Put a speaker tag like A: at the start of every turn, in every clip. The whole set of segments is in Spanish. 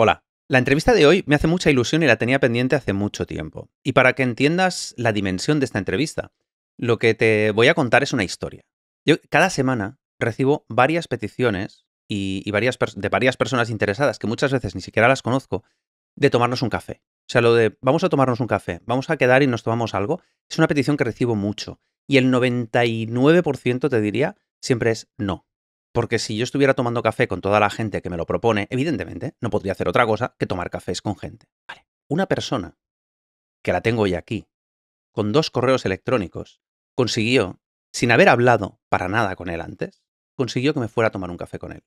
A: Hola. La entrevista de hoy me hace mucha ilusión y la tenía pendiente hace mucho tiempo. Y para que entiendas la dimensión de esta entrevista, lo que te voy a contar es una historia. Yo cada semana recibo varias peticiones y, de varias personas interesadas, que muchas veces ni siquiera las conozco, de tomarnos un café. O sea, lo de vamos a tomarnos un café, vamos a quedar y nos tomamos algo, es una petición que recibo mucho. Y el 99% te diría siempre es no. Porque si yo estuviera tomando café con toda la gente que me lo propone, evidentemente no podría hacer otra cosa que tomar cafés con gente. Vale. Una persona, que la tengo hoy aquí, con dos correos electrónicos, consiguió, sin haber hablado para nada con él antes, consiguió que me fuera a tomar un café con él.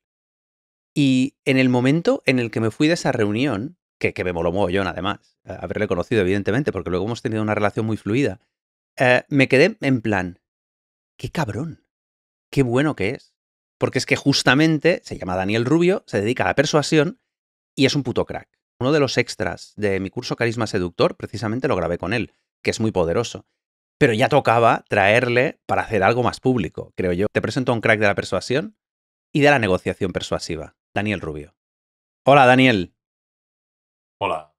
A: Y en el momento en el que me fui de esa reunión, que, que me yo nada además, eh, haberle conocido evidentemente, porque luego hemos tenido una relación muy fluida, eh, me quedé en plan, qué cabrón, qué bueno que es porque es que justamente se llama Daniel Rubio, se dedica a la persuasión y es un puto crack. Uno de los extras de mi curso Carisma Seductor, precisamente lo grabé con él, que es muy poderoso. Pero ya tocaba traerle para hacer algo más público, creo yo. Te presento a un crack de la persuasión y de la negociación persuasiva, Daniel Rubio. Hola, Daniel. Hola.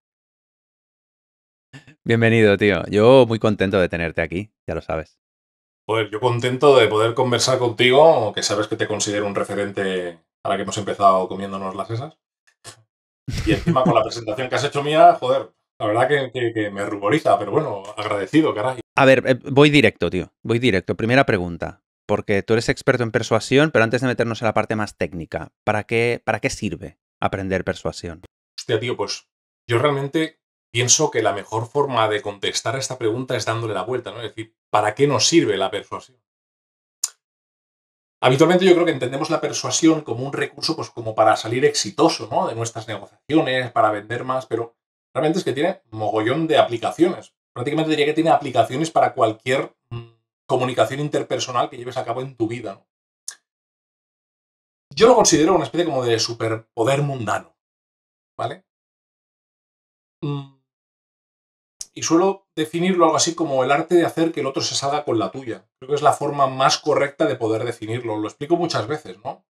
A: Bienvenido, tío. Yo muy contento de tenerte aquí, ya lo sabes.
B: Joder, yo contento de poder conversar contigo, que
C: sabes que te considero un referente ahora que hemos empezado comiéndonos las esas. Y encima con la presentación que has hecho mía, joder, la verdad que, me ruboriza, pero bueno, agradecido, caray.
A: A ver, eh, voy directo, tío. Voy directo. Primera pregunta. Porque tú eres experto en persuasión, pero antes de meternos en la parte más técnica, ¿para qué, para qué sirve aprender persuasión?
C: Hostia, tío, pues yo realmente pienso que la mejor forma de contestar a esta pregunta es dándole la vuelta, ¿no? Es decir, ¿para qué nos sirve la persuasión? Habitualmente yo creo que entendemos la persuasión como un recurso, pues como para salir exitoso, ¿no? De nuestras negociaciones, para vender más, pero realmente es que tiene mogollón de aplicaciones. Prácticamente diría que tiene aplicaciones para cualquier mm, comunicación interpersonal que lleves a cabo en tu vida. ¿no?
B: Yo lo considero una especie como de superpoder mundano, ¿vale? Mm, y suelo definirlo algo así
C: como el arte de hacer que el otro se salga con la tuya. Creo que es la forma más correcta de poder definirlo. Lo explico muchas veces, ¿no?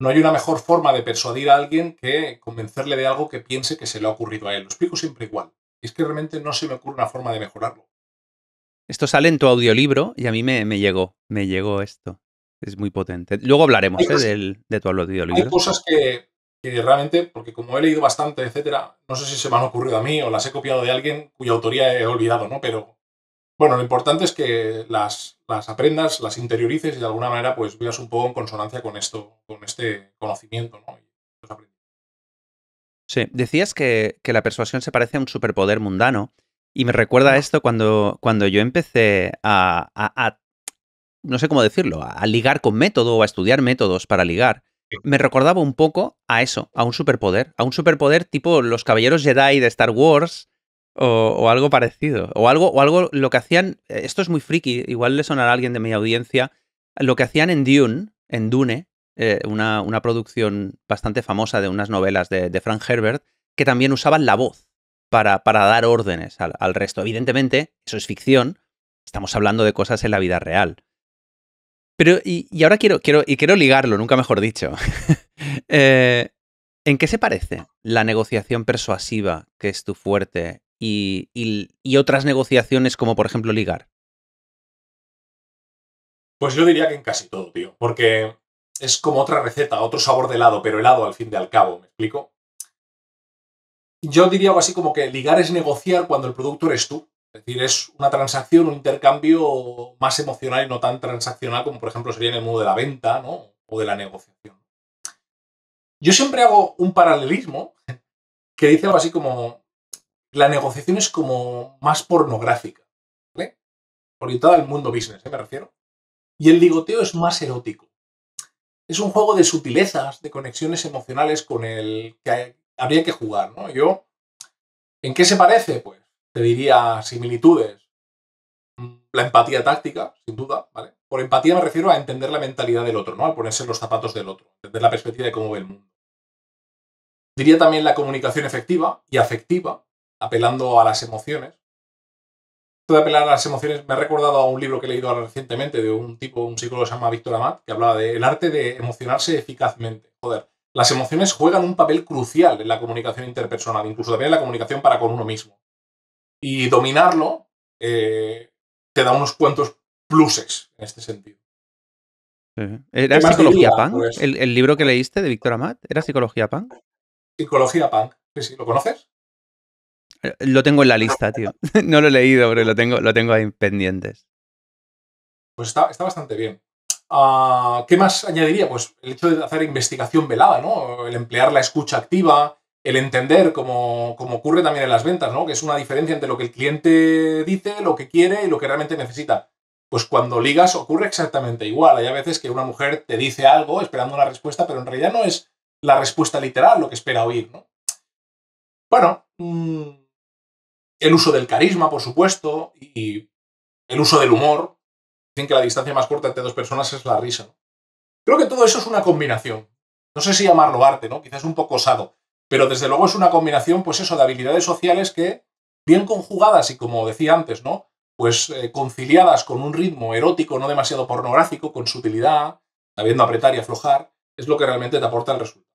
C: No hay una mejor forma de persuadir a alguien que convencerle de algo que piense que se le ha ocurrido a él. Lo explico siempre igual. Y es que realmente no se me ocurre una forma de mejorarlo.
A: Esto sale en tu audiolibro y a mí me, me llegó, me llegó esto. Es muy potente. Luego hablaremos ¿eh? de tu audiolibro. Hay
C: cosas que, que realmente, porque como he leído bastante, etcétera, no sé si se me han ocurrido a mí o las he copiado de alguien cuya autoría he olvidado, ¿no? Pero bueno, lo importante es que las, aprendas, las interiorices y de alguna manera pues veas un poco en consonancia con esto, con este conocimiento, ¿no?
A: Sí, decías que, la persuasión se parece a un superpoder mundano y me recuerda a esto cuando, cuando yo empecé a, no sé cómo decirlo, a ligar con método o a estudiar métodos para ligar me recordaba un poco a eso, a un superpoder, a un superpoder tipo los caballeros Jedi de Star Wars o, algo parecido, o algo, o algo lo que hacían, eh, esto es muy friki, igual le sonará a alguien de mi audiencia, lo que hacían en Dune, en Dune, eh, una, producción bastante famosa de unas novelas de, Frank Herbert, que también usaban la voz para, para dar órdenes al resto. Evidentemente, eso es ficción, estamos hablando de cosas en la vida real pero, y, ahora quiero, quiero, y quiero ligarlo, nunca mejor dicho. Eh, ¿En qué se parece la negociación persuasiva, que es tu fuerte, y, y, otras negociaciones como, por ejemplo, ligar?
B: Pues yo diría que en casi todo, tío, porque es como otra receta, otro sabor de helado, pero helado al fin y al cabo, ¿me explico?
C: Yo diría algo así como que ligar es negociar cuando el producto eres tú es decir, es una transacción, un intercambio más emocional y no tan transaccional como por ejemplo sería en el mundo de la venta ¿no? o de la negociación. Yo siempre hago un paralelismo que dice algo así como la negociación es como más pornográfica, ¿vale? orientada al mundo business, ¿eh? me refiero. Y el ligoteo es más erótico. Es un juego de sutilezas, de conexiones emocionales con el que habría que jugar. ¿no? Yo, ¿En qué se parece? Pues te diría similitudes. La empatía táctica, sin duda, ¿vale? Por empatía me refiero a entender la mentalidad del otro, ¿no? Al ponerse los zapatos del otro, desde la perspectiva de cómo ve el mundo. Diría también la comunicación efectiva y afectiva, apelando a las emociones. Esto de apelar a las emociones me ha recordado a un libro que he leído recientemente de un tipo, un psicólogo que se llama Víctor Amat, que hablaba del arte de emocionarse eficazmente. Joder, las emociones juegan un papel crucial en la
B: comunicación interpersonal, incluso también en la comunicación para con uno mismo y dominarlo eh, te da unos cuantos pluses en este sentido.
A: ¿Era Psicología Punk? Pues ¿El, libro que eh leíste de Víctor Amat? ¿Era Psicología Punk?
C: Psicología Punk, sí, sí. ¿Lo conoces?
A: Eh, lo tengo en la ah, lista, tío. No lo he leído, pero lo tengo, lo tengo ahí pendientes.
C: Pues está, bastante bien. Ah, ¿Qué más añadiría? Pues el hecho de hacer investigación velada, ¿no? El emplear la escucha activa, el entender, como, ocurre también en las ventas, ¿no? que es una diferencia entre lo que el cliente dice, lo que quiere y lo que realmente necesita. Pues cuando ligas ocurre exactamente igual. Hay a veces que una mujer te dice algo esperando una respuesta, pero en realidad no es la respuesta literal lo que espera oír. ¿no? Bueno, mm, el uso del carisma, por supuesto, y el uso del humor. Dicen que la distancia más corta entre dos personas es la risa. Creo que todo eso es una combinación. No sé si llamarlo arte, ¿no? Quizás un poco osado pero desde luego es una combinación, pues eso, de habilidades sociales que, bien conjugadas y como decía antes, ¿no? Pues eh, conciliadas con un ritmo erótico no demasiado pornográfico, con sutilidad, sabiendo apretar y aflojar, es lo que realmente te aporta el resultado.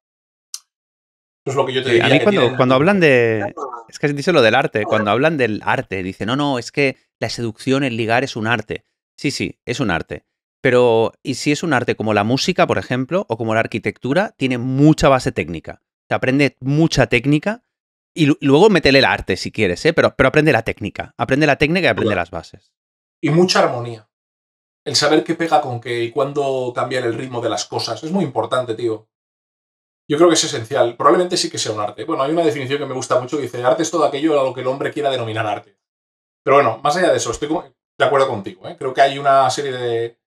C: Eso es lo que yo te diría. a mí
A: cuando, hablan de... Es que dice lo del arte, cuando hablan del arte, dicen, no, no, es que la seducción, el ligar es un arte. Sí, sí, es un arte. Pero, ¿y si es un arte como la música, por ejemplo, o como la arquitectura, tiene mucha base técnica? aprende mucha técnica y luego métele el arte si quieres, ¿eh? pero, pero aprende la técnica. Aprende la técnica y aprende las bases.
C: Y mucha armonía. El saber qué pega con qué y cuándo cambiar el ritmo de las cosas. Es muy importante, tío. Yo creo que es esencial. Probablemente sí que sea un arte. Bueno, hay una definición que me gusta mucho que dice, arte es todo aquello a lo que el hombre quiera denominar arte. Pero bueno, más allá de eso, estoy de acuerdo contigo. ¿eh? Creo que hay una serie de,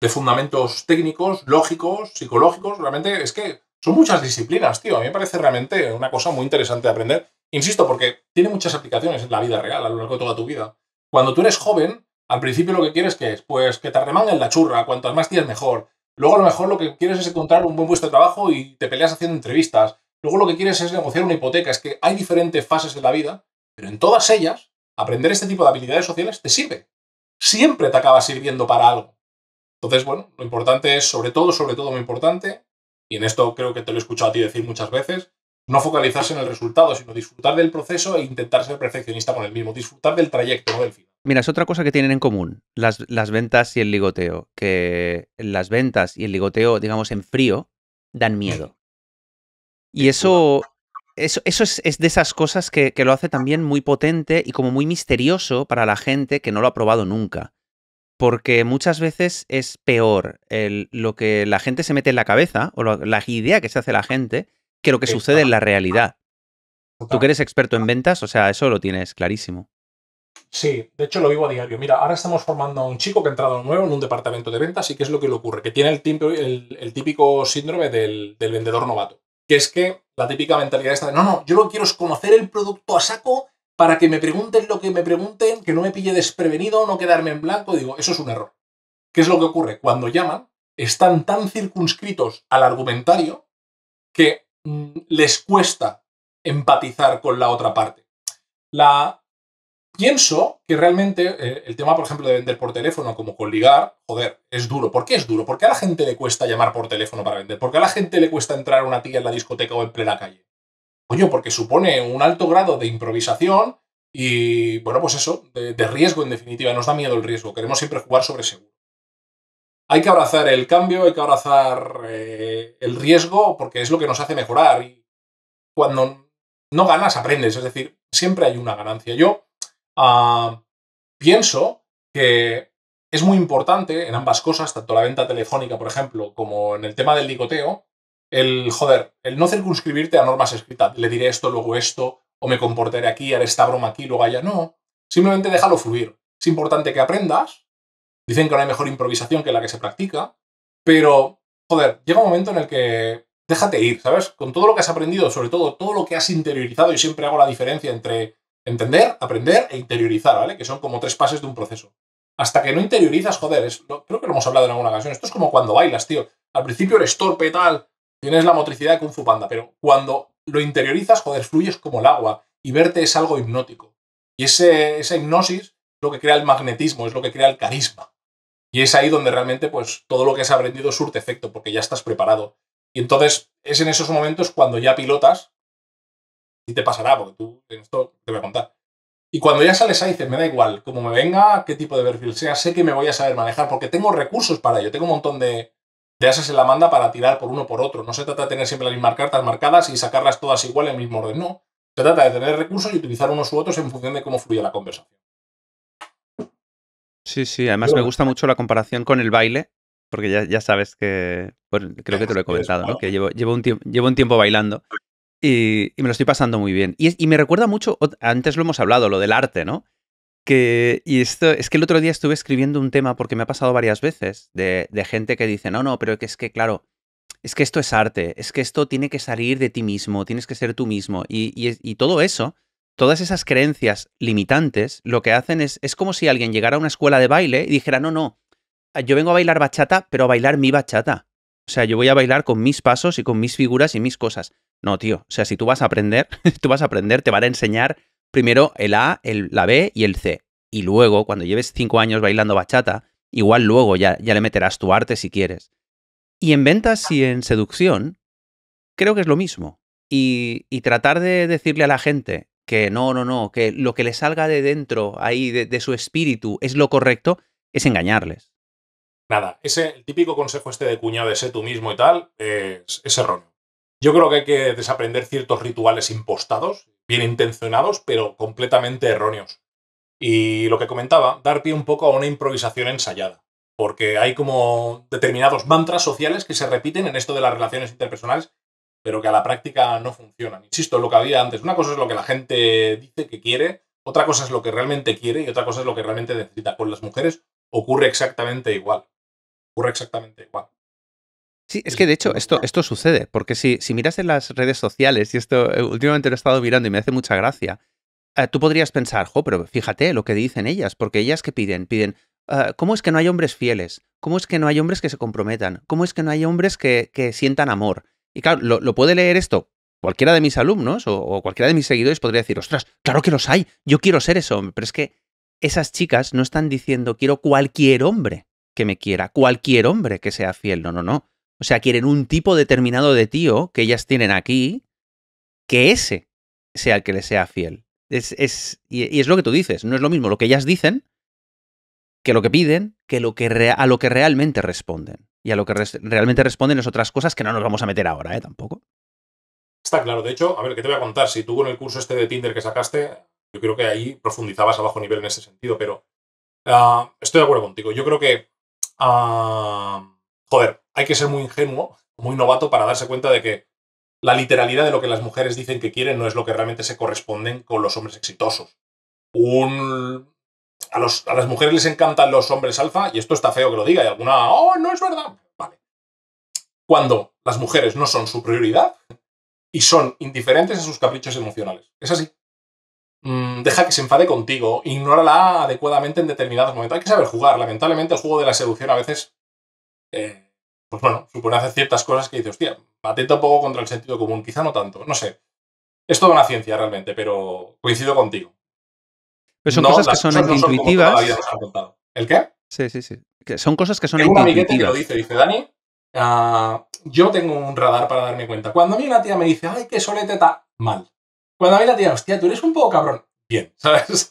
C: de fundamentos técnicos, lógicos, psicológicos. Realmente es que son muchas disciplinas, tío. A mí me parece realmente una cosa muy interesante de aprender. Insisto, porque tiene muchas aplicaciones en la vida real a lo largo de toda tu vida. Cuando tú eres joven, al principio lo que quieres es, pues que te arremanguen la churra, cuantas más tienes mejor. Luego a lo mejor lo que quieres es encontrar un buen puesto de trabajo y te peleas haciendo entrevistas. Luego lo que quieres es negociar una hipoteca. Es que hay diferentes fases de la vida, pero en todas ellas, aprender este tipo de habilidades sociales te sirve. Siempre te acaba sirviendo para algo. Entonces, bueno, lo importante es, sobre todo, sobre todo lo importante, y en esto creo que te lo he escuchado a ti decir muchas veces, no focalizarse en el resultado, sino disfrutar del proceso e intentar ser perfeccionista con el mismo, disfrutar del trayecto, no del final.
A: Mira, es otra cosa que tienen en común las, ventas y el ligoteo, que las ventas y el ligoteo, digamos, en frío, dan mm. miedo. Y eso, eso, es, de esas cosas que, lo hace también muy potente y como muy misterioso para la gente que no lo ha probado nunca porque muchas veces es peor lo que la gente se mete en la cabeza o la idea que se hace la gente que lo que sucede en la realidad. Tú que eres experto en ventas, o sea, eso lo tienes clarísimo.
C: Sí, de hecho lo vivo a diario. Mira, ahora estamos formando a un chico que ha entrado nuevo en un departamento de ventas y qué es lo que le ocurre, que tiene el, típico, típico síndrome del, vendedor novato, que es que la típica mentalidad esta de, no, no, yo lo quiero es conocer el producto a saco para que me pregunten lo que me pregunten, que no me pille desprevenido, no quedarme en blanco, digo, eso es un error. ¿Qué es lo que ocurre? Cuando llaman, están tan circunscritos al argumentario que mm, les cuesta empatizar con la otra parte. La... Pienso que realmente eh, el tema, por ejemplo, de vender por teléfono como coligar joder, es duro. ¿Por qué es duro? ¿Por qué a la gente le cuesta llamar por teléfono para vender? ¿Por qué a la gente le cuesta entrar a una tía en la discoteca o en plena calle? coño, porque supone un alto grado de improvisación y, bueno, pues eso, de, riesgo en definitiva. Nos da miedo el riesgo, queremos siempre jugar sobre seguro. Hay que abrazar el cambio, hay que abrazar eh, el riesgo porque es lo que nos hace mejorar. Y cuando no ganas, aprendes. Es decir, siempre hay una ganancia. Yo ah, pienso que es muy importante en ambas cosas, tanto la venta telefónica, por ejemplo, como en el tema del licoteo el, joder, el no circunscribirte a normas escritas, le diré esto, luego esto, o me comportaré aquí, haré esta broma aquí, luego allá, no. Simplemente déjalo fluir. Es importante que aprendas. Dicen que no hay mejor improvisación que la que se practica, pero, joder, llega un momento en el que déjate ir, ¿sabes? Con todo lo que has aprendido, sobre todo todo lo que has interiorizado, y siempre hago la diferencia entre entender, aprender e interiorizar, ¿vale? Que son como tres pases de un proceso. Hasta que no interiorizas, joder, creo que lo hemos hablado en alguna ocasión. Esto es como cuando bailas, tío. Al principio eres torpe, tal, Tienes la motricidad de Kung Fu Panda, pero cuando lo interiorizas, joder, fluyes como el agua y verte es algo hipnótico. Y ese, esa hipnosis es lo que crea el magnetismo, es lo que crea el carisma. Y es ahí donde realmente pues, todo lo que has aprendido surte efecto, porque ya estás preparado. Y entonces es en esos momentos cuando ya pilotas, y te pasará, porque tú en esto te voy a contar. Y cuando ya sales ahí, dices, me da igual, como me venga, qué tipo de perfil sea, sé que me voy a saber manejar, porque tengo recursos para ello, tengo un montón de, de haces en la manda para tirar por uno por otro. No se trata de tener siempre las mismas cartas marcadas y sacarlas todas igual en el mismo orden, no. Se trata de tener recursos y utilizar unos u otros en función de cómo fluye la conversación.
A: Sí, sí, además me gusta mucho la comparación con el baile, porque ya, sabes que, bueno, creo que te lo he comentado, ¿no? que llevo, un, tiempo, llevo un tiempo bailando y, me lo estoy pasando muy bien. y me recuerda mucho, antes lo hemos hablado, lo del arte, ¿no? y esto es que el otro día estuve escribiendo un tema porque me ha pasado varias veces de, gente que dice, no, no, pero que es que, claro, es que esto es arte, es que esto tiene que salir de ti mismo, tienes que ser tú mismo. Y, y, y todo eso, todas esas creencias limitantes, lo que hacen es, es como si alguien llegara a una escuela de baile y dijera, no, no, ah, yo vengo a bailar bachata, pero a bailar mi bachata. O sea, yo voy a bailar con mis pasos y con mis figuras y mis cosas. No, tío. O sea, si tú vas a aprender, tú vas a aprender, te van a enseñar primero el A, el, la B y el C. Y luego, cuando lleves cinco años bailando bachata, igual luego ya, ya le meterás tu arte si quieres. Y en ventas y en seducción, creo que es lo mismo. Y, y, tratar de decirle a la gente que no, no, no, que lo que le salga de dentro, ahí, de, su espíritu, es lo correcto, es engañarles.
C: Nada, ese el típico consejo este de cuñado de sé tú mismo y tal, es, es erróneo. Yo creo que hay que desaprender ciertos rituales impostados, bien intencionados, pero completamente erróneos. Y lo que comentaba, dar pie un poco a una improvisación ensayada, porque hay como determinados mantras sociales que se repiten en esto de las relaciones interpersonales, pero que a la práctica no funcionan. Insisto, lo que había antes, una cosa es lo que la gente dice que quiere, otra cosa es lo que realmente quiere y otra cosa es lo que realmente necesita. Con las mujeres ocurre exactamente igual. Ocurre exactamente igual.
A: Sí, es que de hecho esto, esto sucede, porque si, si miras en las redes sociales, y esto eh, últimamente lo he estado mirando y me hace mucha gracia, ah, tú podrías pensar, jo, pero fíjate lo que dicen ellas, porque ellas que piden, piden, ah, ¿cómo es que no hay hombres fieles? ¿Cómo es que no hay hombres que se comprometan? ¿Cómo es que no hay hombres que, sientan amor? Y claro, lo, puede leer esto cualquiera de mis alumnos o, o cualquiera de mis seguidores podría decir, ostras, claro que los hay, yo quiero ser ese hombre, pero es que esas chicas no están diciendo quiero cualquier hombre que me quiera, cualquier hombre que sea fiel, no, no, no o sea, quieren un tipo determinado de tío que ellas tienen aquí, que ese sea el que les sea fiel. Es, y, es lo que tú dices, no es lo mismo lo que ellas dicen que lo que piden, que, lo que a lo que realmente responden. Y a lo que realmente responden es otras cosas que no nos vamos a meter ahora, ¿eh? Tampoco.
C: Está claro, de hecho, a ver, ¿qué te voy a contar? Si tú con el curso este de Tinder que sacaste, yo creo que ahí profundizabas a bajo nivel en ese sentido, pero ah, estoy de acuerdo contigo. Yo creo que... Ah, joder, hay que ser muy ingenuo, muy novato para darse cuenta de que la literalidad de lo que las mujeres dicen que quieren no es lo que realmente se corresponden con los hombres exitosos. Un... A, las mujeres les encantan los hombres alfa, y esto está feo que lo diga, y alguna, oh, no es verdad. Vale. Cuando las mujeres no son su prioridad y son indiferentes a sus caprichos emocionales. Es así. Mm, deja que se enfade contigo, ignórala adecuadamente en determinados momentos. Hay que saber jugar. Lamentablemente, el juego de la seducción a veces eh, pues bueno, supone hacer ciertas cosas que dices, hostia, atenta un poco contra el sentido común, quizá no tanto, no sé. Es toda una ciencia realmente, pero coincido contigo.
A: Pero son cosas que son, intuitivas. ¿El qué? Sí, sí, sí. son cosas que son intuitivas. Un lo dice,
C: dice, Dani, ah, yo tengo un radar para darme cuenta. Cuando a mí una tía me dice, ay, qué solete está mal. Cuando a mí la tía, hostia, tú eres un poco cabrón. Bien, ¿sabes?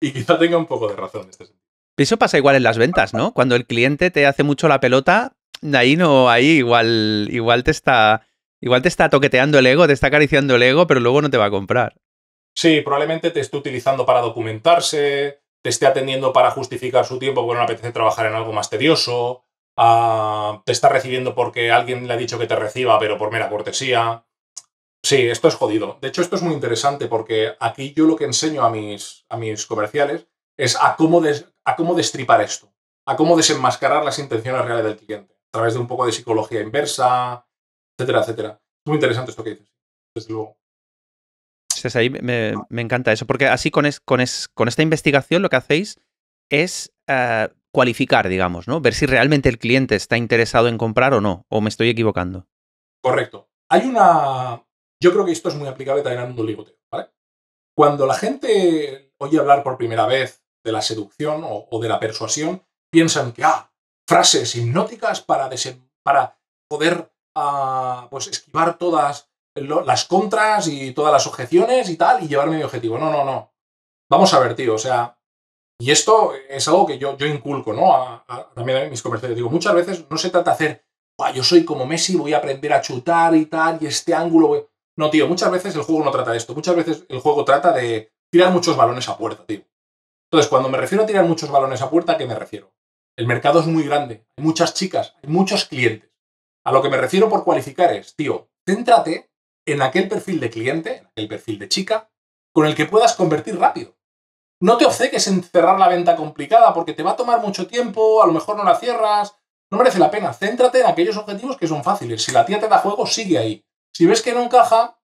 C: y quizá tenga un poco de razón en este sentido.
A: Eso pasa igual en las ventas, ¿no? Cuando el cliente te hace mucho la pelota, ahí no, ahí igual, igual te está. Igual te está toqueteando el ego, te está acariciando el ego, pero luego no te va a comprar.
C: Sí, probablemente te esté utilizando para documentarse, te esté atendiendo para justificar su tiempo porque no le apetece trabajar en algo más tedioso, ah, te está recibiendo porque alguien le ha dicho que te reciba, pero por mera cortesía. Sí, esto es jodido. De hecho, esto es muy interesante porque aquí yo lo que enseño a mis, a mis comerciales es a cómo, a cómo destripar esto, a cómo desenmascarar las intenciones reales del cliente a través de un poco de psicología inversa, etcétera, etcétera. Muy interesante esto que dices, desde luego.
A: Sí, ahí ah. me, encanta eso, porque así con, con, esta investigación lo que hacéis es eh, cualificar, digamos, ¿no? Ver si realmente el cliente está interesado en comprar o no, o me estoy equivocando.
C: Correcto. Hay una... Yo creo que esto es muy aplicable también al mundo ligoteo, ¿vale? Cuando la gente oye hablar por primera vez de la seducción o, o de la persuasión, piensan que, ah, frases hipnóticas para, para poder ah, pues esquivar todas las contras y todas las objeciones y tal y llevarme mi objetivo. No, no, no. Vamos a ver, tío, o sea, y esto es algo que yo, yo inculco, ¿no? A, también a mis comerciantes. Digo, muchas veces no se trata de hacer, yo soy como Messi, voy a aprender a chutar y tal, y este ángulo. No, tío, muchas veces el juego no trata de esto. Muchas veces el juego trata de tirar muchos balones a puerta, tío. Entonces, cuando me refiero a tirar muchos balones a puerta, ¿a qué me refiero? El mercado es muy grande, hay muchas chicas, hay muchos clientes. A lo que me refiero por cualificar es, tío, céntrate en aquel perfil de cliente, en aquel perfil de chica, con el que puedas convertir rápido. No te obceques en cerrar la venta complicada porque te va a tomar mucho tiempo, a lo mejor no la cierras, no merece la pena. Céntrate en aquellos objetivos que son fáciles. Si la tía te da juego, sigue ahí. Si ves que no encaja,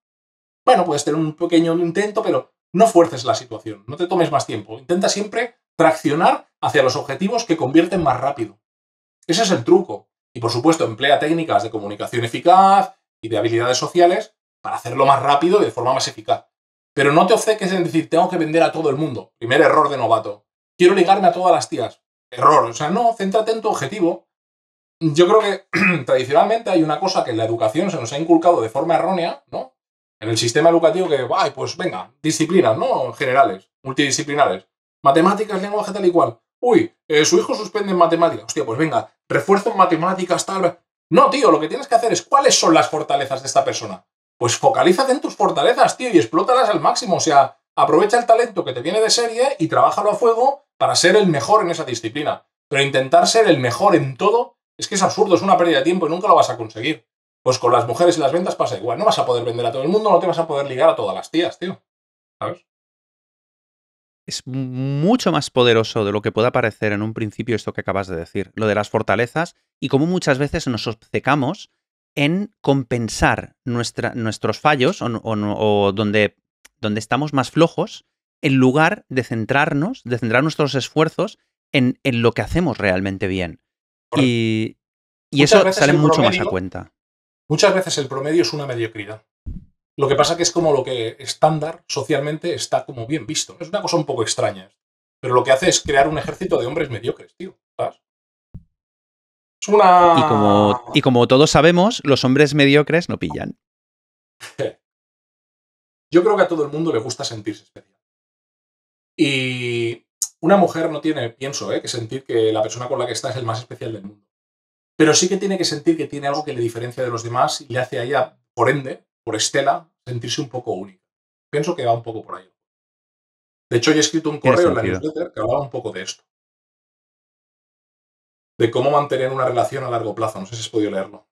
C: bueno, puedes tener un pequeño intento, pero no fuerces la situación, no te tomes más tiempo. Intenta siempre Traccionar hacia los objetivos que convierten más rápido. Ese es el truco. Y por supuesto, emplea técnicas de comunicación eficaz y de habilidades sociales para hacerlo más rápido y de forma más eficaz. Pero no te obceques en decir, tengo que vender a todo el mundo. Primer error de novato. Quiero ligarme a todas las tías. Error. O sea, no, céntrate en tu objetivo. Yo creo que tradicionalmente hay una cosa que en la educación se nos ha inculcado de forma errónea, ¿no? En el sistema educativo que, ay, pues venga, disciplinas, ¿no? Generales, multidisciplinares. Matemáticas, lenguaje, tal y cual. Uy, eh, su hijo suspende en matemáticas. Hostia, pues venga, refuerzo en matemáticas, tal. No, tío, lo que tienes que hacer es cuáles son las fortalezas de esta persona. Pues focalízate en tus fortalezas, tío, y explótalas al máximo. O sea, aprovecha el talento que te viene de serie y trabájalo a fuego para ser el mejor en esa disciplina. Pero intentar ser el mejor en todo es que es absurdo, es una pérdida de tiempo y nunca lo vas a conseguir. Pues con las mujeres y las ventas pasa igual. No vas a poder vender a todo el mundo, no te vas a poder ligar a todas las tías,
A: tío. ¿Sabes? es mucho más poderoso de lo que pueda parecer en un principio esto que acabas de decir, lo de las fortalezas y cómo muchas veces nos obcecamos en compensar nuestros fallos o, donde, donde, estamos más flojos en lugar de centrarnos, de centrar nuestros esfuerzos en, lo que hacemos realmente bien. Y, eso sale mucho más a cuenta.
C: Muchas veces el promedio es una mediocridad. Lo que pasa que es como lo que estándar socialmente está como bien visto. Es una cosa un poco extraña. Pero lo que hace es crear un ejército de
B: hombres mediocres, tío. Es una...
A: Y como, todos sabemos, los hombres mediocres no pillan.
B: Yo creo que a todo
C: el mundo le gusta sentirse especial. Y una mujer no tiene, pienso, eh, que sentir que la persona con la que está es el más especial del mundo. Pero sí que tiene que sentir que tiene algo que le diferencia de los demás y le hace a ella, por ende, por Estela, sentirse un poco única. Pienso
B: que va un poco por ahí. De hecho, he escrito un correo en la newsletter que hablaba un poco de esto. De cómo mantener una relación a largo plazo. No sé si has podido leerlo.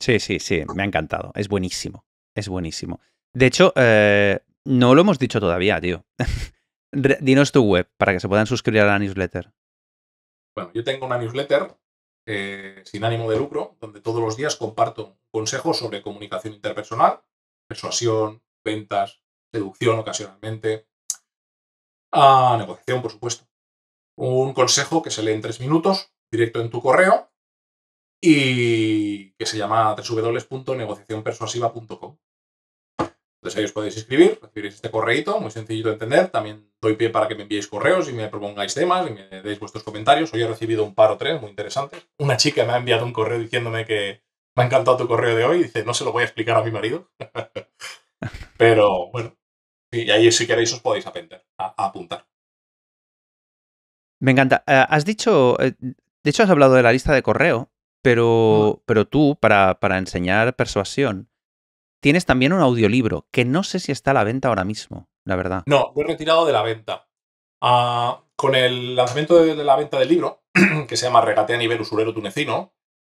A: Sí, sí, sí. Me ha encantado. Es buenísimo. Es buenísimo. De hecho, eh, no lo hemos dicho todavía, tío. Dinos tu web para que se puedan suscribir a la newsletter.
C: Bueno, yo tengo una newsletter eh, sin ánimo de lucro, donde todos los días comparto consejos sobre comunicación interpersonal, persuasión, ventas, deducción ocasionalmente, a negociación, por supuesto. Un consejo que se lee en tres minutos, directo en tu correo, y que se llama www.negociacionpersuasiva.com. Entonces ahí os podéis inscribir, recibiréis este correito, muy sencillito de entender. También doy pie para que me enviéis correos y me propongáis temas y me deis vuestros comentarios. Hoy he recibido un par o tres muy interesantes. Una chica me ha enviado un correo diciéndome que me ha encantado tu correo de hoy. Dice, no se lo voy a explicar a mi marido. Pero bueno,
B: y ahí si queréis os podéis aprender, a, apuntar.
A: Me encanta. Eh, has dicho, eh, de hecho has hablado de la lista de correo, pero, pero tú, para, para, enseñar persuasión, tienes también un audiolibro, que no sé si está a la venta ahora mismo, la verdad.
C: No, lo he retirado de la venta. Ah, con el lanzamiento de, de la venta del libro, que se llama Regate a nivel usurero tunecino,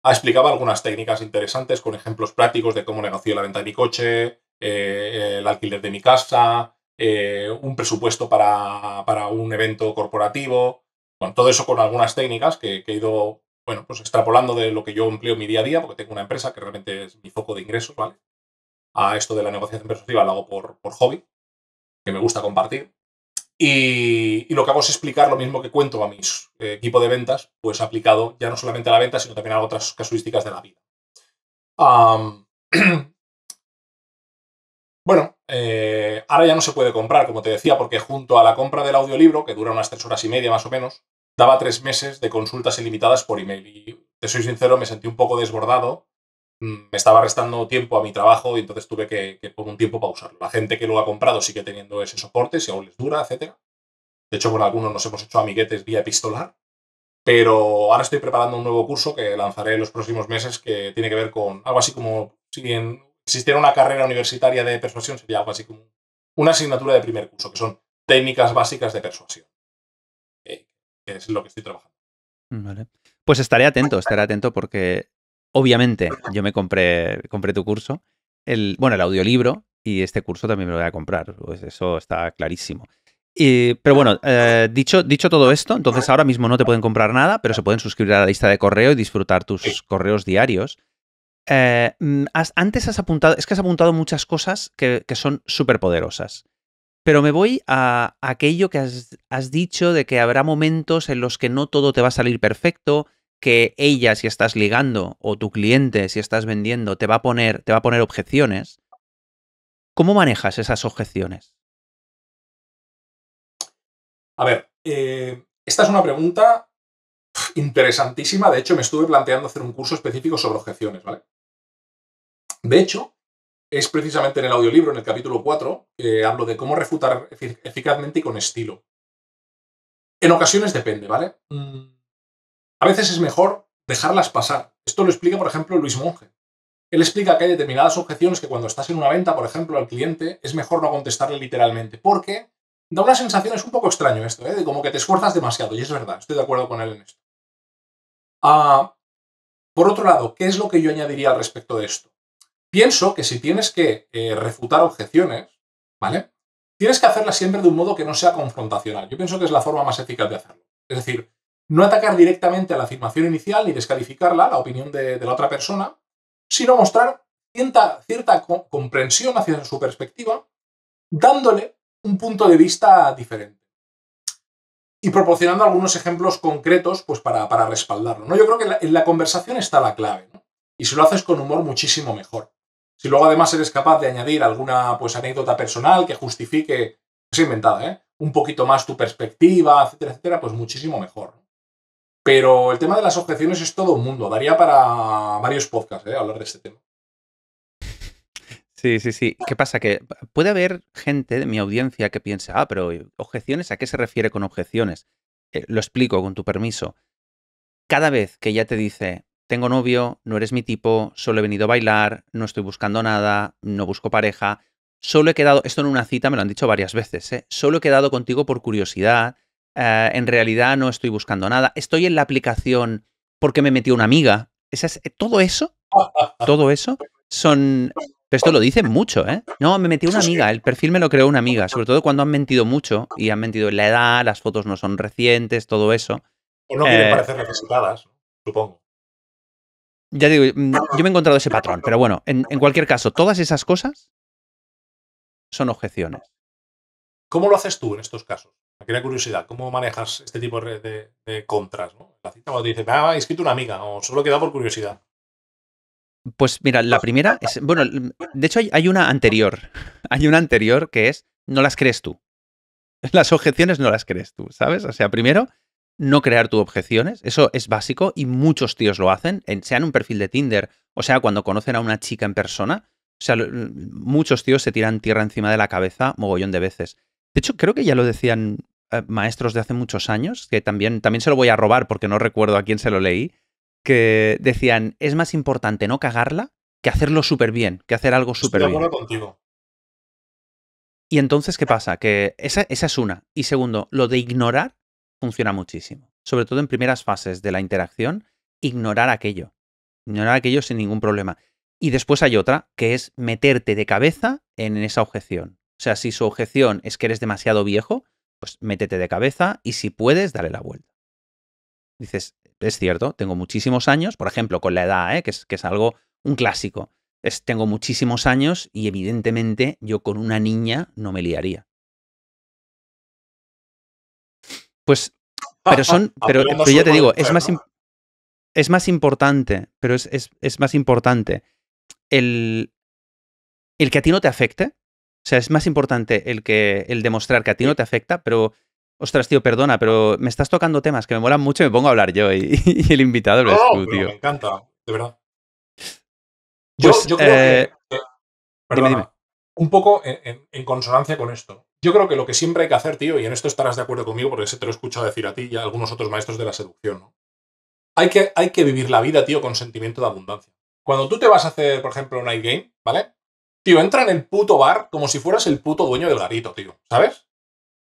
C: Ah, explicaba algunas técnicas interesantes con ejemplos prácticos de cómo negocio la venta de mi coche, eh, el alquiler de mi casa, eh, un presupuesto para, un evento corporativo, bueno, todo eso con algunas técnicas que, he ido, bueno, pues extrapolando de lo que yo empleo mi día a día, porque tengo una empresa que realmente es mi foco de ingresos, ¿vale? A esto de la negociación persuasiva lo hago por, por hobby, que me gusta compartir. Y, lo que hago es explicar lo mismo que cuento a mi eh, equipo de ventas, pues aplicado ya no solamente a la venta, sino también a otras casuísticas de la vida. bueno, eh, ahora ya no se puede comprar, como te decía, porque junto a la compra del audiolibro, que dura unas tres horas y media más o menos, daba tres meses de consultas ilimitadas por email. Y te soy sincero, me sentí un poco desbordado me mm, estaba restando tiempo a mi trabajo y entonces tuve que, poner un tiempo pausarlo. La gente que lo ha comprado sigue teniendo ese soporte, si aún les dura, etc. De hecho, con algunos nos hemos hecho amiguetes vía epistolar. Pero ahora estoy preparando un nuevo curso que lanzaré en los próximos meses que tiene que ver con algo así como, si bien existiera una carrera universitaria de persuasión, sería algo así como una asignatura de primer curso, que son técnicas básicas de persuasión. Eh, que es lo que estoy trabajando.
A: Vale. Pues estaré atento, estaré atento porque Obviamente, yo me compré, compré tu curso, el, bueno, el audiolibro, y este curso también me lo voy a comprar. Pues eso está clarísimo. Y, pero bueno, eh, dicho, dicho todo esto, entonces ahora mismo no te pueden comprar nada, pero se pueden suscribir a la lista de correo y disfrutar tus correos diarios. Eh, mm, antes has apuntado, es que has apuntado muchas cosas que, son súper poderosas. Pero me voy a, aquello que has, dicho de que habrá momentos en los que no todo te va a salir perfecto, que ella, si estás ligando, o tu cliente, si estás vendiendo, te va a poner, te va a poner objeciones, ¿cómo manejas esas objeciones?
B: A ver, eh, esta es una pregunta interesantísima. De hecho, me estuve planteando hacer un curso específico sobre objeciones, ¿vale?
C: De hecho, es precisamente en el audiolibro, en el capítulo 4, hablo de cómo refutar eficazmente y con estilo. En ocasiones depende, ¿vale? Mm, a veces es mejor dejarlas pasar. Esto lo explica, por ejemplo, Luis Monge. Él explica que hay determinadas objeciones que cuando estás en una venta, por ejemplo, al cliente, es mejor no contestarle literalmente, porque da una sensación, es un poco extraño esto, ¿eh? de como que te esfuerzas demasiado, y es verdad, estoy de acuerdo con él en esto. Ah, por otro lado, ¿qué es lo que yo añadiría al respecto de esto? Pienso que si tienes que eh, refutar objeciones, ¿vale? Tienes que hacerlas siempre de un modo que no sea confrontacional. Yo pienso que es la forma más eficaz de hacerlo. Es decir, no atacar directamente a la afirmación inicial ni descalificarla, la opinión de, la otra persona, sino mostrar cierta, cierta comprensión hacia su perspectiva, dándole un punto de vista diferente. Y proporcionando algunos ejemplos concretos pues, para, respaldarlo. ¿no? Yo creo que en la conversación está la clave. Y si lo haces con humor, muchísimo mejor. Si luego además eres capaz de añadir alguna pues, anécdota personal que justifique, es pues, inventada, ¿eh? un poquito más tu perspectiva, etcétera, etcétera, pues muchísimo mejor. Pero el tema de las objeciones es todo un mundo. Daría para varios podcasts ¿eh? hablar de este tema.
A: Sí, sí, sí. ¿Qué pasa? Que puede haber gente de mi audiencia que piense, ah, pero eh, objeciones, ¿a qué se refiere con objeciones? Eh, lo explico con tu permiso. Cada vez que ya te dice, tengo novio, no eres mi tipo, solo he venido a bailar, no estoy buscando nada, no busco pareja, solo he quedado, esto en una cita me lo han dicho varias veces, ¿eh? solo he quedado contigo por curiosidad, eh, en realidad no estoy buscando nada, estoy en la aplicación porque me metió una amiga. Eh, todo eso, todo eso son... Pero esto lo dicen mucho, ¿eh? No, me metió una amiga, el perfil me lo creó una amiga, sobre todo cuando han mentido mucho y han mentido en la edad, las fotos no son recientes, todo eso. O no quieren eh, parecer
B: necesitadas, supongo.
A: Ya digo, mm, yo me he encontrado ese patrón, pero bueno, en, cualquier caso, todas esas cosas son objeciones.
C: ¿Cómo lo haces tú en estos casos? Aquí curiosidad, ¿cómo manejas este tipo de, contras? La cita cuando te dice, me ah, ha escrito una amiga, o solo queda por curiosidad.
A: Pues mira, la primera es. Bueno, de hecho hay, una anterior. Hay una anterior que es no las crees tú. Las objeciones no las crees tú, ¿sabes? O sea, primero, no crear tus objeciones. Eso es básico y muchos tíos lo hacen, en, sea en un perfil de Tinder o sea cuando conocen a una chica en persona. O sea, muchos tíos se tiran tierra encima de la cabeza mogollón de veces. De hecho, creo que ya lo decían eh, maestros de hace muchos años, que también, también se lo voy a robar porque no recuerdo a quién se lo leí, que decían, es más importante no cagarla que hacerlo súper bien, que hacer algo súper bien. contigo. Y entonces, ¿qué pasa? Que esa, es una. Y segundo, lo de ignorar funciona muchísimo. Sobre todo en primeras fases de la interacción, ignorar aquello. Ignorar aquello sin ningún problema. Y después hay otra, que es meterte de cabeza en esa objeción. O sea, si su objeción es que eres demasiado viejo, pues métete de cabeza y si puedes, dale la vuelta. Dices, es cierto, tengo muchísimos años, por ejemplo, con la edad, ¿eh? que, es, que es algo, un clásico. Es, tengo muchísimos años y evidentemente yo con una niña no me liaría. Pues,
B: pero son, ya te digo, es más,
A: es más importante, pero es, es más importante el, el que a ti no te afecte, o sea, es más importante el que el demostrar que a ti no te afecta, pero ostras, tío, perdona, pero me estás tocando temas que me molan mucho y me pongo a hablar yo y, el invitado lo tú, tío. Me
C: encanta, de verdad.
A: Yo, pues, creo que. Eh, perdona,
C: Un poco en, consonancia con esto. Yo creo que lo que siempre hay que hacer, tío, y en esto estarás de acuerdo conmigo porque se te lo he escuchado decir a ti y a algunos otros maestros de la seducción, ¿no? Hay que, hay que vivir la vida, tío, con sentimiento de abundancia. Cuando tú te vas a hacer, por ejemplo, un night game, ¿vale? Tío, entra en el puto bar como si fueras el puto dueño del garito, tío, ¿sabes?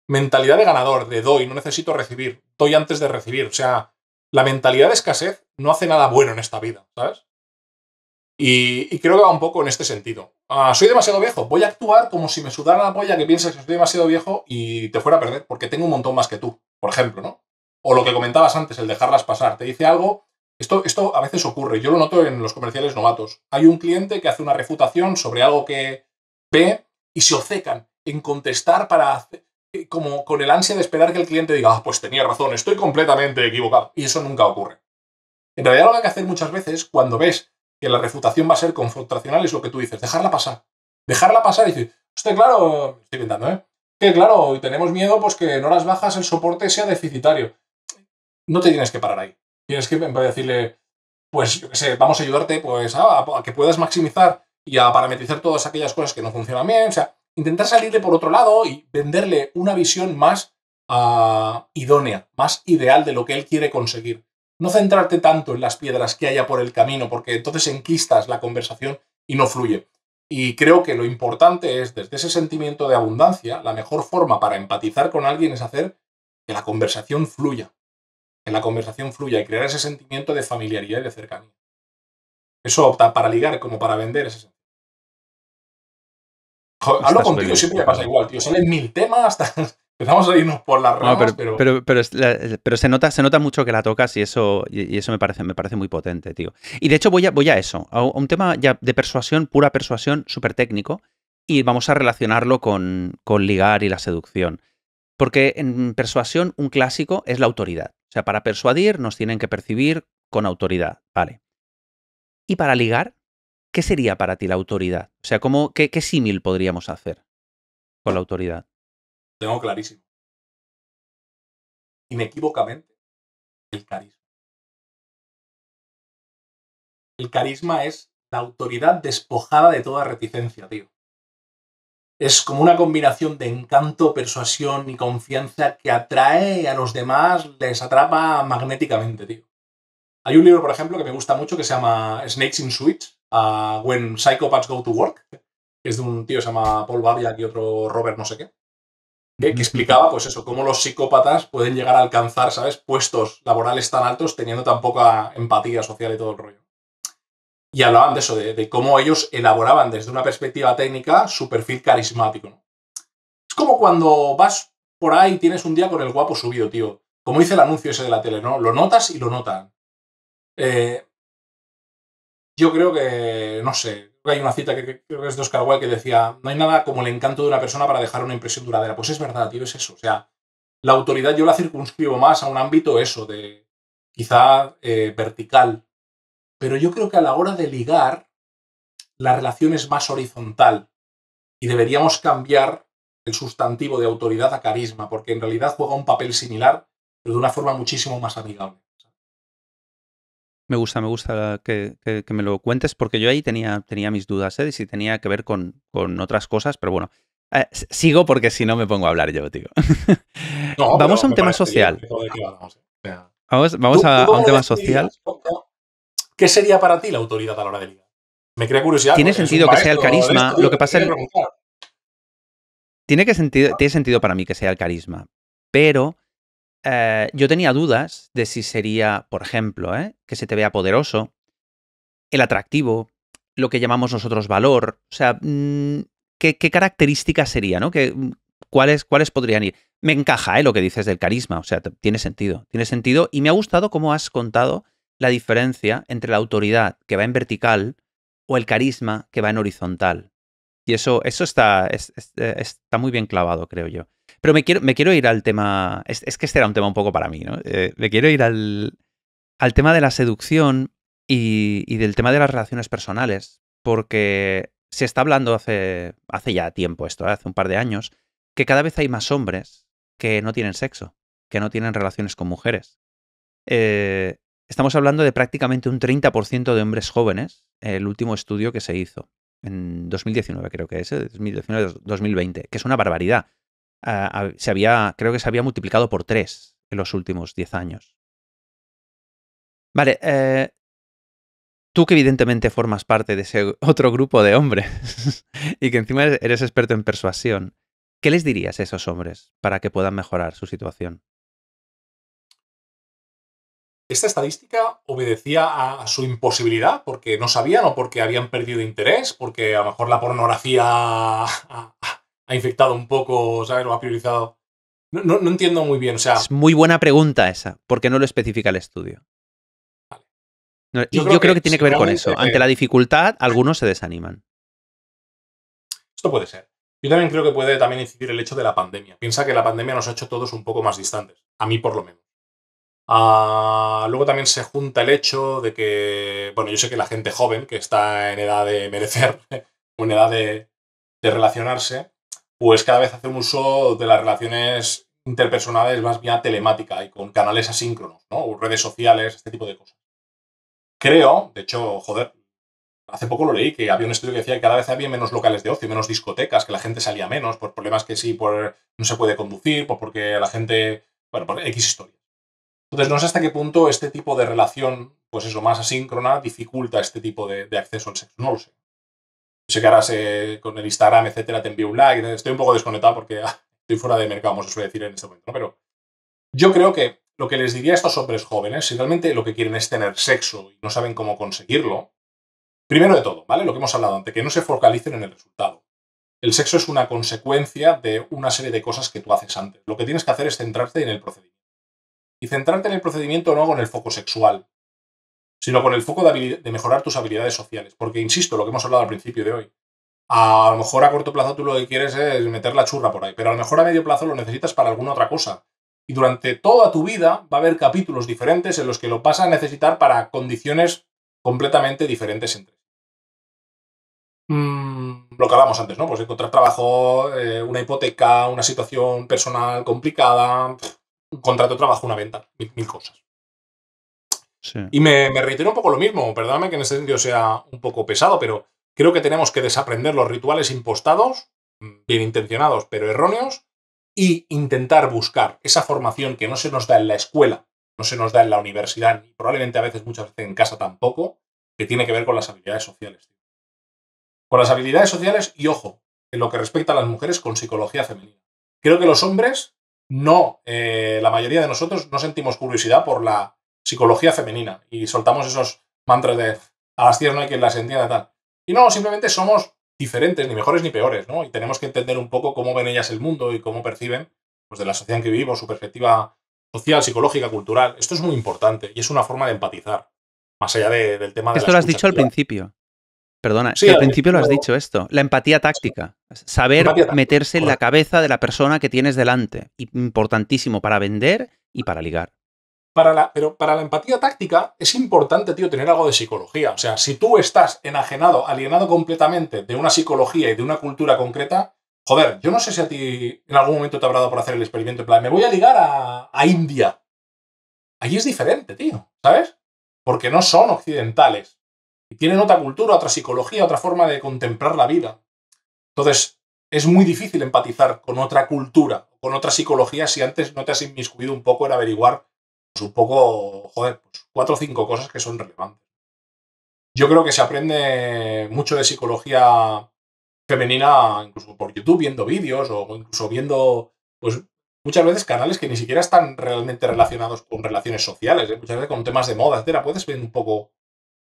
C: Mentalidad de ganador, de doy, no necesito recibir, doy antes de recibir. O sea, la mentalidad de escasez no hace nada bueno en esta vida, ¿sabes? Y, creo que va un poco en este sentido. Ah, soy demasiado viejo, voy a actuar como si me sudara la polla que piensas que soy demasiado viejo y te fuera a perder, porque tengo un montón más que tú, por ejemplo, ¿no? O lo que comentabas antes, el dejarlas pasar. Te dice algo esto, a veces ocurre, yo lo noto en los comerciales novatos. Hay un cliente que hace una refutación sobre algo que ve y se obcecan en contestar para eh, como con el ansia de esperar que el cliente diga, ah, pues tenía razón, estoy completamente equivocado. Y eso nunca ocurre. En realidad lo que hay que hacer muchas veces cuando ves que la refutación va a ser confrontacional es lo que tú dices, dejarla pasar. Dejarla pasar y decir, usted claro, estoy pintando, ¿eh? Que claro, tenemos miedo pues que en horas bajas el soporte sea deficitario. No te tienes que parar ahí. Tienes que en vez de decirle, pues, vamos a ayudarte pues, a, que puedas maximizar y a parametrizar todas aquellas cosas que no funcionan bien. O sea, intentar salirle por otro lado y venderle una visión más ah, idónea, más ideal de lo que él quiere conseguir. No centrarte tanto en las piedras que haya por el camino, porque entonces enquistas la conversación y no fluye. Y creo que lo importante es, desde ese sentimiento de abundancia, la mejor forma para empatizar con alguien es hacer que la conversación fluya,
B: que la conversación fluya y crear ese sentimiento de familiaridad y de cercanía. Eso opta para ligar como para vender ese sentimiento. hablo contigo, siempre me pasa igual,
C: tío. Salen mil temas, empezamos a irnos por las ramas, pero,
A: pero... se, nota, se nota mucho que la tocas y eso, y eso me, parece, me parece muy potente, tío. Y de hecho voy a, voy a eso, a un tema ya de persuasión, pura persuasión, súper técnico, y vamos a relacionarlo con ligar y la seducción. Porque en persuasión un clásico es la autoridad. O sea, para persuadir nos tienen que percibir con autoridad, ¿vale? Y para ligar, ¿qué sería para ti la autoridad? O sea, ¿cómo, ¿qué, qué símil podríamos hacer con la autoridad?
B: Tengo clarísimo. Inequívocamente, el carisma. El carisma es la autoridad despojada de toda reticencia, tío es como una combinación
C: de encanto, persuasión y confianza que atrae a los demás, les atrapa magnéticamente, tío. Hay un libro, por ejemplo, que me gusta mucho que se llama Snakes in Suits, When Psychopaths Go to Work, que es de un tío que se llama Paul Babiak y otro Robert no sé qué, que, que, explicaba, pues eso, cómo los psicópatas pueden llegar a alcanzar, ¿sabes?, puestos laborales tan altos teniendo tan poca empatía social y todo el rollo y hablaban de eso, de, cómo ellos elaboraban desde una perspectiva técnica su perfil carismático. Es como cuando vas por ahí y tienes un día con el guapo subido, tío. Como dice el anuncio ese de la tele, ¿no? Lo notas y lo notan. Eh, yo creo que, no sé, hay una cita que creo que es de Oscar Wilde que decía, no hay nada como el encanto de una persona para dejar una impresión duradera. Pues es verdad, tío, es eso. O sea, la autoridad yo la circunscribo más a un ámbito eso, de quizá eh, vertical, pero yo creo que a la hora de ligar, la relación es más horizontal y deberíamos cambiar el sustantivo de autoridad a carisma, porque en realidad juega un papel similar, pero de una forma muchísimo más
B: amigable.
A: Me gusta, me gusta que, me lo cuentes, porque yo ahí tenía, tenía mis dudas ¿eh? si tenía que ver con, otras cosas, pero bueno, eh, sigo porque si no me pongo a hablar yo, tío. vamos a un tema social. vamos, a un tema social.
C: ¿Qué sería para ti la autoridad a la hora de vida?
A: Me crea curiosidad. Tiene sentido que sea el carisma. lo que pasa es. Tiene, que sentido, tiene sentido para mí que sea el carisma. Pero eh, yo tenía dudas de si sería, por ejemplo, eh, que se te vea poderoso, el atractivo, lo que llamamos nosotros valor. O sea, mm, ¿qué, características sería, no? Mm, cuáles, ¿Cuáles podrían ir? Me encaja eh, lo que dices del carisma. O sea, tiene sentido. Tiene sentido. Y me ha gustado cómo has contado la diferencia entre la autoridad que va en vertical o el carisma que va en horizontal. Y eso, eso está, eh, está muy bien clavado, creo yo. Pero me quiero, me quiero ir al tema. Es, que este era un tema un poco para mí, ¿no? Eh, me quiero ir al, tema de la seducción y, del tema de las relaciones personales, porque se está hablando hace, hace ya tiempo esto, ¿eh? hace un par de años, que cada vez hay más hombres que no tienen sexo, que no tienen relaciones con mujeres. Eh, Estamos hablando de prácticamente un 30% de hombres jóvenes, el último estudio que se hizo en 2019 creo que es, 2019-2020, eh, que es una barbaridad. Ah, ah, se había, creo que se había multiplicado por tres en los últimos 10 años. Vale, eh, tú que evidentemente formas parte de ese otro grupo de hombres y que encima eres experto en persuasión, ¿qué les dirías a esos hombres para que puedan mejorar su situación?
C: ¿Esta estadística obedecía a su imposibilidad porque no sabían o porque habían perdido interés? Porque a lo mejor la pornografía ha, infectado un poco, ¿sabes? lo ha priorizado. No, entiendo muy bien, o Es
A: muy buena pregunta esa, porque no lo especifica el estudio. yo, creo, que, creo que, tiene que ver con eso. Ante la dificultad, algunos se desaniman.
B: Esto puede ser. Yo también creo que puede también incidir
C: el hecho de la pandemia. Piensa que la pandemia nos ha hecho todos un poco más distantes. A mí, por lo menos. Ah, luego también se junta el hecho de que, bueno, yo sé que la gente joven, que está en edad de merecer, o en edad de, relacionarse, pues cada vez hace un uso de las relaciones interpersonales más bien telemática y con canales asíncronos, ¿no? O redes sociales, este tipo de cosas. Creo, de hecho, joder, hace poco lo leí, que había un estudio que decía que cada vez había menos locales de ocio, menos discotecas, que la gente salía menos por problemas que sí, por no se puede conducir, por porque la gente, bueno, por X historia. Entonces, no sé hasta qué punto este tipo de relación, pues eso, más asíncrona, dificulta este tipo de, acceso al sexo. No lo sé. Sé que ahora con el Instagram, etcétera, te envío un like. Estoy un poco desconectado porque ah, estoy fuera de mercado, como se suele decir en este momento. Pero yo creo que lo que les diría a estos hombres jóvenes, si realmente lo que quieren es tener sexo y no saben cómo conseguirlo, primero de todo, ¿vale? Lo que hemos hablado antes, que no se focalicen en el resultado. El sexo es una consecuencia de una serie de cosas que tú haces antes. Lo que tienes que hacer es centrarte en el procedimiento y centrarte en el procedimiento no con el foco sexual, sino con el foco de, mejorar tus habilidades sociales. Porque, insisto, lo que hemos hablado al principio de hoy, a lo mejor a corto plazo tú lo que quieres es meter la churra por ahí, pero a lo mejor a medio plazo lo necesitas para alguna otra cosa. Y durante toda tu vida va a haber capítulos diferentes en los que lo vas a necesitar para condiciones completamente diferentes entre sí.
B: Mm,
C: lo que hablamos antes, ¿no? Pues encontrar trabajo, eh, una hipoteca, una situación personal complicada, un contrato de trabajo, una venta, mil, cosas. Y me, me reitero un poco lo mismo, perdóname que en ese sentido sea un poco pesado, pero creo que tenemos que desaprender los rituales impostados, mm, bien intencionados, pero erróneos, e intentar buscar esa formación que no se nos da en la escuela, no se nos da en la universidad, y probablemente a veces muchas veces en casa tampoco, que tiene que ver con las habilidades sociales. Con las habilidades sociales y, ojo, en lo que respecta a las mujeres, con psicología femenina. Creo que los hombres no, eh, la mayoría de nosotros no sentimos curiosidad por la psicología femenina y soltamos esos mantras de a las tías no hay quien las entienda tal. Y no, simplemente somos diferentes, ni mejores ni peores, ¿no? Y tenemos que entender un poco cómo ven ellas el mundo y cómo perciben, pues de la sociedad en que vivimos, su perspectiva social, psicológica, cultural. Esto es muy importante y es una forma de empatizar, más allá del tema de... Esto lo has dicho al
A: principio. Perdona, al principio lo has dicho esto, la empatía táctica, saber meterse en la cabeza de la persona que tienes delante, importantísimo para vender y para ligar.
C: Para la, pero para la empatía táctica es importante, tío, tener algo de psicología. O sea, si tú estás enajenado, alienado completamente de una psicología y de una cultura concreta, joder, yo no sé si a ti en algún momento te habrá dado por hacer el experimento en plan, me voy a ligar a, a India. Allí es diferente, tío, ¿sabes? Porque no son occidentales. Y tienen otra cultura, otra psicología, otra forma de contemplar la vida. Entonces, es muy difícil empatizar con otra cultura, con otra psicología, si antes no te has inmiscuido un poco en averiguar pues, un poco, joder, pues, cuatro o cinco cosas que son relevantes. Yo creo que se aprende mucho de psicología femenina, incluso por YouTube, viendo vídeos o incluso viendo, pues muchas veces canales que ni siquiera están realmente relacionados con relaciones sociales, ¿eh? muchas veces con temas de moda, etcétera. Puedes ver un poco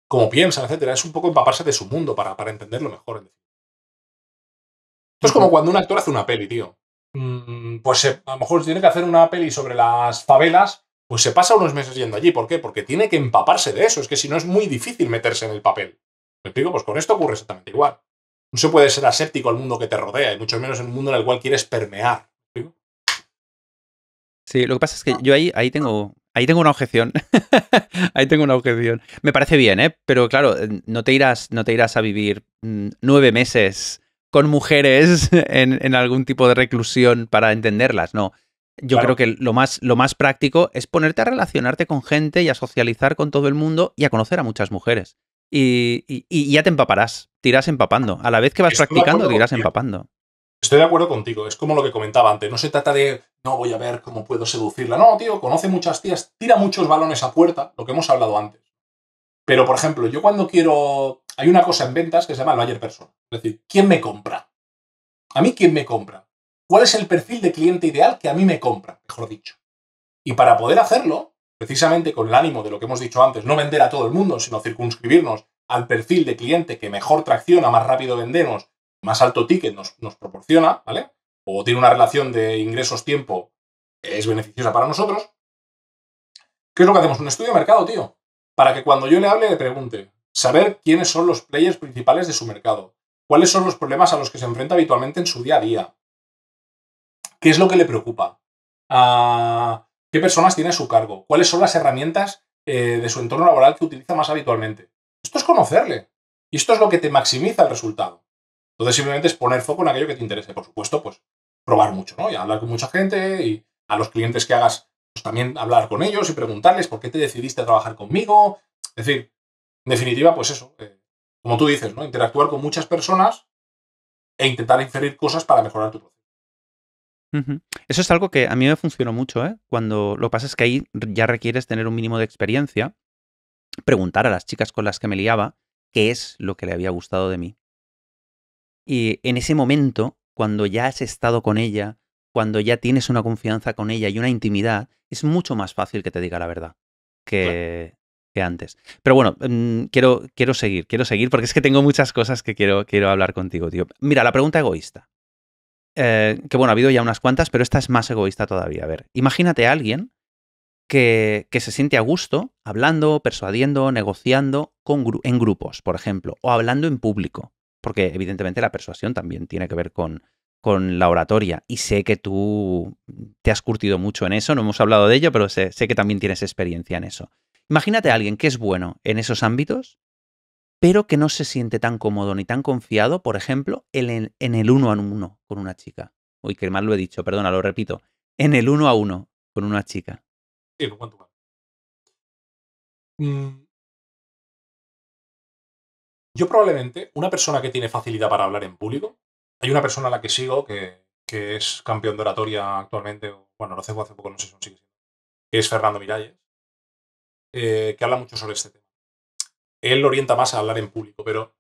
C: como piensan, etcétera. Es un poco empaparse de su mundo para, para entenderlo mejor. Esto es como cuando un actor hace una peli, tío.
B: Mm,
C: pues a lo mejor tiene que hacer una peli sobre las favelas, pues se pasa unos meses yendo allí. ¿Por qué? Porque tiene que empaparse de eso. Es que si no es muy difícil meterse en el papel. ¿Me explico? Pues con esto ocurre exactamente igual. No se puede ser aséptico al mundo que te rodea, y mucho menos en un mundo en el cual quieres permear.
A: Sí, lo que pasa es que ah. yo ahí, ahí tengo Ahí tengo una objeción. Ahí tengo una objeción. Me parece bien, ¿eh? Pero claro, eh, no te irás, no te irás a vivir mm, nueve meses con mujeres en, algún tipo de reclusión para entenderlas, no. Yo creo que lo más, lo más práctico es ponerte a relacionarte con gente y a socializar con todo el mundo y a conocer a muchas mujeres. Y, ya te empaparás, te irás empapando. A la vez que vas practicando, te irás empapando.
C: Estoy de acuerdo contigo, es como lo que comentaba antes, no se trata de no voy a ver cómo puedo seducirla. No, tío, conoce muchas tías, tira muchos balones a puerta, lo que hemos hablado antes. Pero, por ejemplo, yo cuando quiero. Hay una cosa en ventas que se llama el buyer persona. Es decir, ¿quién me compra? A mí, ¿quién me compra? ¿Cuál es el perfil de cliente ideal que a mí me compra? Mejor dicho. Y para poder hacerlo, precisamente con el ánimo de lo que hemos dicho antes, no vender a todo el mundo, sino circunscribirnos al perfil de cliente que mejor tracciona, más rápido vendemos más alto ticket nos, nos proporciona, ¿vale? O tiene una relación de ingresos-tiempo es beneficiosa para nosotros. ¿Qué es lo que hacemos? Un estudio de mercado, tío. Para que cuando yo le hable le pregunte, saber quiénes son los players principales de su mercado, cuáles son los problemas a los que se enfrenta habitualmente en su día a día, qué es lo que le preocupa, ah, qué personas tiene a su cargo, cuáles son las herramientas eh, de su entorno laboral que utiliza más habitualmente. Esto es conocerle. Y esto es lo que te maximiza el resultado. Entonces simplemente es poner foco en aquello que te interese. Por supuesto, pues probar mucho, ¿no? Y hablar con mucha gente y a los clientes que hagas, pues también hablar con ellos y preguntarles por qué te decidiste a trabajar conmigo. Es decir, en definitiva, pues eso, eh, como tú dices, ¿no? Interactuar con muchas personas e intentar inferir cosas para mejorar tu proceso.
A: Eso es algo que a mí me funcionó mucho, ¿eh? Cuando lo pasa es que ahí ya requieres tener un mínimo de experiencia, preguntar a las chicas con las que me liaba qué es lo que le había gustado de mí. Y eh, en ese momento, cuando ya has estado con ella, cuando ya tienes una confianza con ella y una intimidad, es mucho más fácil que te diga la verdad que, que antes. Pero bueno, mm, quiero, quiero seguir, quiero seguir porque es que tengo muchas cosas que quiero, quiero hablar contigo, tío. Mira, la pregunta egoísta. Eh, que bueno, ha habido ya unas cuantas, pero esta es más egoísta todavía. A ver, imagínate a alguien que, que se siente a gusto hablando, persuadiendo, negociando con, en grupos, por ejemplo, o hablando en público porque evidentemente la persuasión también tiene que ver con, con la oratoria. Y sé que tú te has curtido mucho en eso, no hemos hablado de ello, pero sé, que también tienes experiencia en eso. Imagínate a alguien que es bueno en esos ámbitos, pero que no se siente tan cómodo ni tan confiado, por ejemplo, en el, en el uno a uno con una chica. Uy, que mal lo he dicho, perdona, lo repito. En el uno a uno con una chica.
B: Sí, lo cuento mal. Mm, yo probablemente, una persona que tiene facilidad para hablar en público, hay una persona a la que sigo que, es campeón
C: de oratoria actualmente, bueno, lo hace, hace poco, no sé si sigue siendo, que es Fernando Miralles, eh, que habla mucho sobre este tema. Él lo orienta más a hablar en público, pero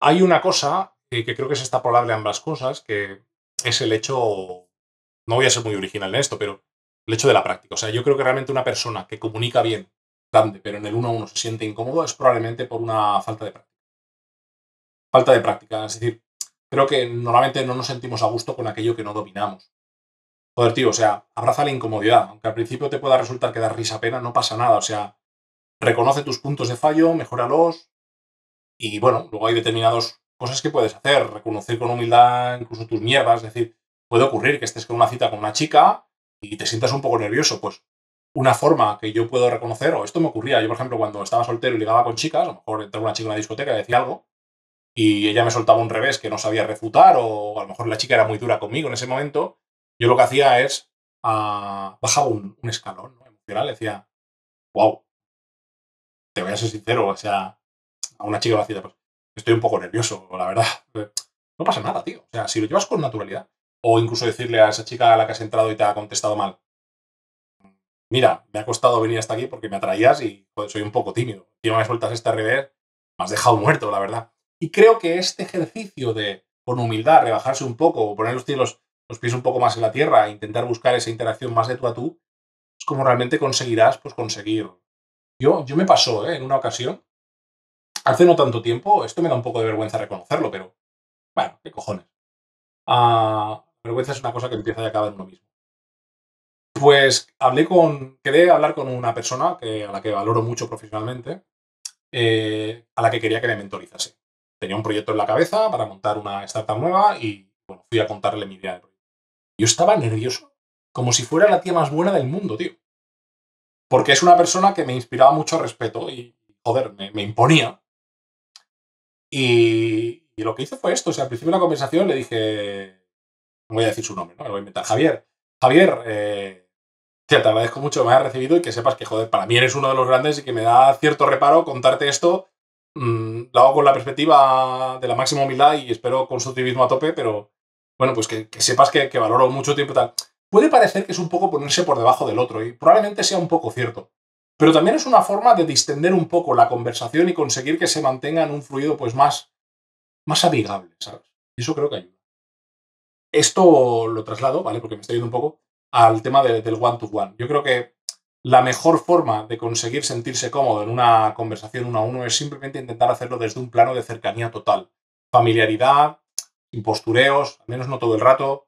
C: hay una cosa que, creo que es probable a ambas cosas, que es el hecho, no voy a ser muy original en esto, pero el hecho de la práctica. O sea, yo creo que realmente una persona que comunica bien, grande, pero en el uno a uno se siente incómodo, es probablemente por una falta de práctica falta de práctica. Es decir, creo que normalmente no nos sentimos a gusto con aquello que no dominamos. Joder, tío, o sea, abraza la incomodidad. Aunque al principio te pueda resultar que da risa pena, no pasa nada. O sea, reconoce tus puntos de fallo, mejóralos. Y bueno, luego hay determinadas cosas que puedes hacer. Reconocer con humildad incluso tus mierdas. Es decir, puede ocurrir que estés con una cita con una chica y te sientas un poco nervioso. Pues una forma que yo puedo reconocer, o esto me ocurría, yo por ejemplo cuando estaba soltero y ligaba con chicas, a lo mejor entraba una chica en una discoteca y decía algo, y ella me soltaba un revés que no sabía refutar o a lo mejor la chica era muy dura conmigo en ese momento,
B: yo lo que hacía es
C: ah, bajaba un, escalón
B: emocional, decía, wow, te voy a ser sincero, o sea, a una chica vacía, pues estoy un poco
C: nervioso, la verdad. No pasa nada, tío. O sea, si lo llevas con naturalidad, o incluso decirle a esa chica a la que has entrado y te ha contestado mal, mira, me ha costado venir hasta aquí porque me atraías y soy un poco tímido. no me sueltas este revés, me has dejado muerto, la verdad. Y creo que este ejercicio de, con humildad, rebajarse un poco, poner los, los pies un poco más en la tierra, e intentar buscar esa interacción más de tú a tú, es como realmente conseguirás pues, conseguir. Yo, yo me pasó ¿eh? en una ocasión, hace no tanto tiempo, esto me da un poco de vergüenza reconocerlo, pero bueno, qué cojones. Ah, vergüenza es una cosa que empieza y acaba en uno mismo. Pues hablé con, quedé a hablar con una persona que, a la que valoro mucho profesionalmente,
B: eh,
C: a la que quería que me mentorizase tenía un proyecto en la cabeza para montar una startup nueva y bueno, fui a contarle mi idea de proyecto. Yo estaba nervioso, como si fuera la tía más buena del mundo, tío. Porque es una persona que me inspiraba mucho respeto y, joder, me, imponía. Y, lo que hice fue esto. O sea, al principio de la conversación le dije, voy a decir su nombre, ¿no? Lo voy a inventar. Javier, Javier, eh, te agradezco mucho que me hayas recibido y que sepas que, joder, para mí eres uno de los grandes y que me da cierto reparo contarte esto Mm, la hago con la perspectiva de la máxima humildad y espero con constructivismo a tope, pero bueno, pues que, sepas que, valoro mucho tiempo y tal. Puede parecer que es un poco ponerse por debajo del otro y probablemente sea un poco cierto, pero también es una forma de distender un poco la conversación y conseguir que se mantenga en un fluido pues más, más amigable, ¿sabes? Y eso creo que ayuda. Esto lo traslado, ¿vale? Porque me estoy yendo un poco al tema del one to -one. Yo creo que la mejor forma de conseguir sentirse cómodo en una conversación uno a uno es simplemente intentar hacerlo desde un plano de cercanía total. Familiaridad, impostureos, al menos no todo el rato.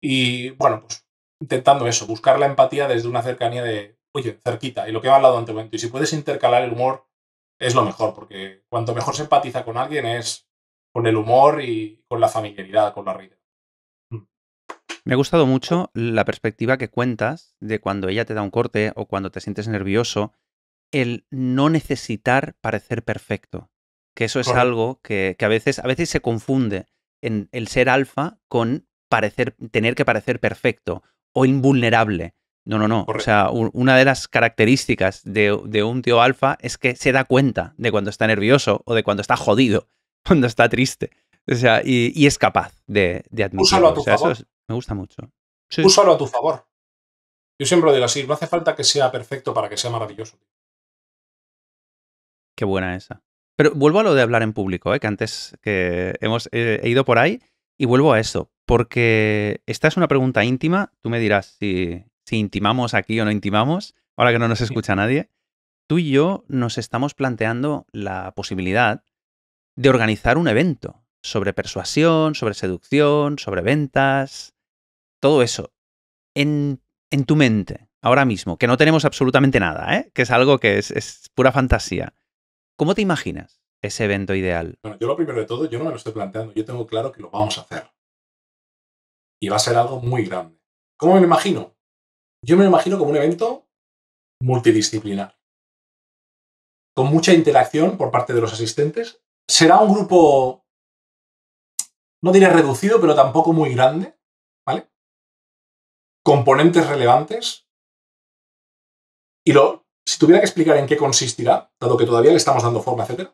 C: Y bueno, pues intentando eso, buscar la empatía desde una cercanía de, oye, cerquita, y lo que va al lado ante momento. Y si puedes intercalar el humor, es lo mejor, porque cuanto mejor se empatiza con alguien es con el humor y con la familiaridad, con la risa.
A: Me ha gustado mucho la perspectiva que cuentas de cuando ella te da un corte o cuando te sientes nervioso, el no necesitar parecer perfecto. Que eso es algo que, a, veces, a veces se confunde en el ser alfa con parecer, tener que parecer perfecto o invulnerable. No, no, no. O sea, una de las características de, un tío alfa es que se da cuenta de cuando está nervioso o de cuando está jodido, cuando está triste. O sea, y, es capaz de, de admitirlo. Me gusta mucho.
B: Sí. a tu favor. Yo siempre lo digo así, no hace falta que sea perfecto para que sea maravilloso.
A: Qué buena esa. Pero vuelvo a lo de hablar en público, ¿eh? que antes que hemos eh, ido por ahí y vuelvo a eso, porque esta es una pregunta íntima, tú me dirás si, intimamos aquí o no intimamos, ahora que no nos escucha nadie. Tú y yo nos estamos planteando la posibilidad de organizar un evento sobre persuasión, sobre seducción, sobre ventas, todo eso en, tu mente, ahora mismo, que no tenemos absolutamente nada, ¿eh? que es algo que es, pura fantasía, ¿cómo te imaginas ese evento ideal?
C: Bueno, yo lo primero de todo,
B: yo no me lo estoy planteando, yo tengo claro que lo vamos a hacer. Y va a ser algo muy grande. ¿Cómo me lo imagino? Yo me lo imagino como un evento multidisciplinar, con mucha interacción por parte de los asistentes. Será un grupo, no diré reducido, pero tampoco muy grande, componentes relevantes. Y lo, si tuviera que explicar en qué consistirá, dado que todavía le estamos dando forma, etc.,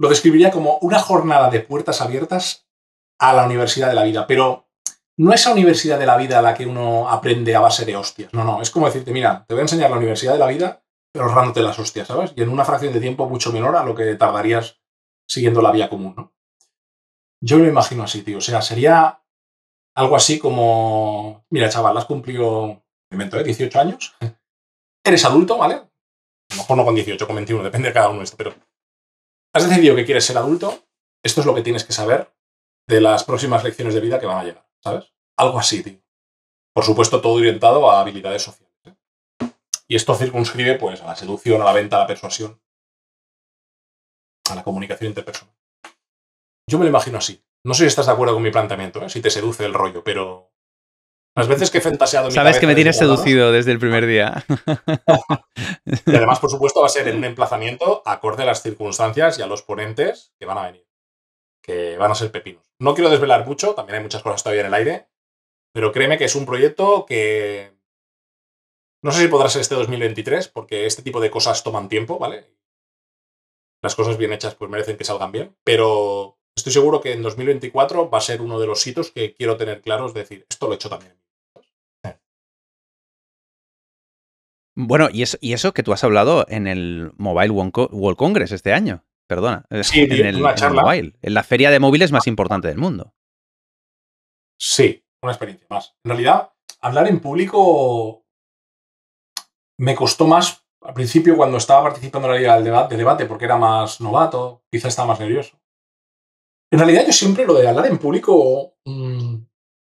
B: lo describiría como una jornada de puertas abiertas a la universidad de la
C: vida, pero no esa universidad de la vida a la que uno aprende a base de hostias. No, no, es como decirte, mira, te voy a enseñar la universidad de la vida, pero ahorrándote las hostias, ¿sabes? Y en una fracción de tiempo mucho menor a lo que tardarías siguiendo la vía común, ¿no? Yo me imagino así, tío. O sea, sería algo así como, mira chaval, has cumplido, invento, 18 ¿eh? años, eres adulto, ¿vale? A lo mejor no con 18, con 21, depende de cada uno de esto, pero has decidido que quieres ser adulto, esto es lo que tienes que saber de las próximas lecciones de
B: vida que van a llegar, ¿sabes? Algo así, tío. Por supuesto, todo orientado a habilidades sociales. ¿eh? Y esto circunscribe pues, a la seducción, a la venta, a la persuasión, a la comunicación interpersonal. Yo me lo imagino así. No sé si estás de acuerdo con mi planteamiento,
C: ¿eh? si te seduce el rollo, pero las veces que he fantaseado... Mi Sabes que me tienes seducido
A: desde el primer día. y además, por
C: supuesto, va a ser en un emplazamiento acorde a las circunstancias y a los ponentes que van a venir, que van a ser pepinos. No quiero desvelar mucho, también hay muchas cosas todavía en el aire, pero créeme que es un proyecto que... No sé si podrá ser este 2023, porque este tipo de cosas toman tiempo, ¿vale? Las cosas bien hechas pues merecen que salgan bien, pero estoy seguro que en 2024 va a ser uno de los hitos
B: que quiero tener claros, es decir, esto lo he hecho también.
A: Bueno, y eso, y eso que tú has hablado en el Mobile World Congress este año, perdona, en, la feria de móviles más ah. importante del mundo. Sí,
C: una experiencia más. En realidad, hablar en público me costó más al principio cuando estaba participando en la liga debate, debate porque era más novato, quizá estaba más nervioso. En realidad yo siempre lo de hablar en público mm,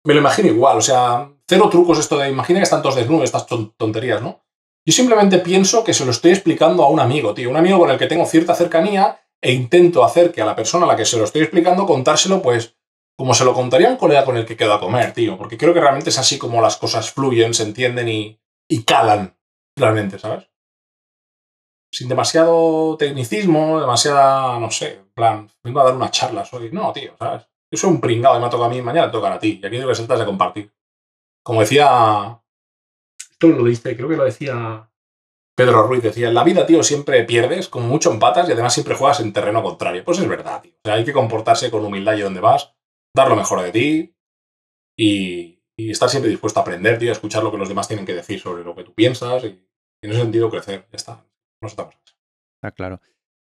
C: me lo imagino igual, o sea, cero trucos esto de imagina que están todos desnudos, estas tonterías, ¿no? Yo simplemente pienso que se lo estoy explicando a un amigo, tío, un amigo con el que tengo cierta cercanía e intento hacer que a la persona a la que se lo estoy explicando contárselo, pues, como se lo contaría un colega con el que quedo a comer, tío, porque creo que realmente es así como las cosas fluyen, se entienden y, y calan, realmente, ¿sabes? Sin demasiado tecnicismo, demasiada, no sé, plan, vengo a dar una charla, soy. No, tío, ¿sabes? Yo soy un pringado y me ha tocado a mí, mañana tocar a ti. Y aquí tengo que se de compartir. Como decía. Tú lo dices creo que lo decía Pedro Ruiz, decía: en la vida, tío, siempre pierdes, con mucho empatas y además siempre juegas en terreno contrario. Pues es verdad, tío. O sea, hay que comportarse con humildad y donde vas, dar lo mejor de ti y, estar siempre dispuesto a aprender, tío, a escuchar lo que los demás tienen que decir sobre lo que tú piensas y en ese sentido crecer. Ya está. No se
A: Está claro.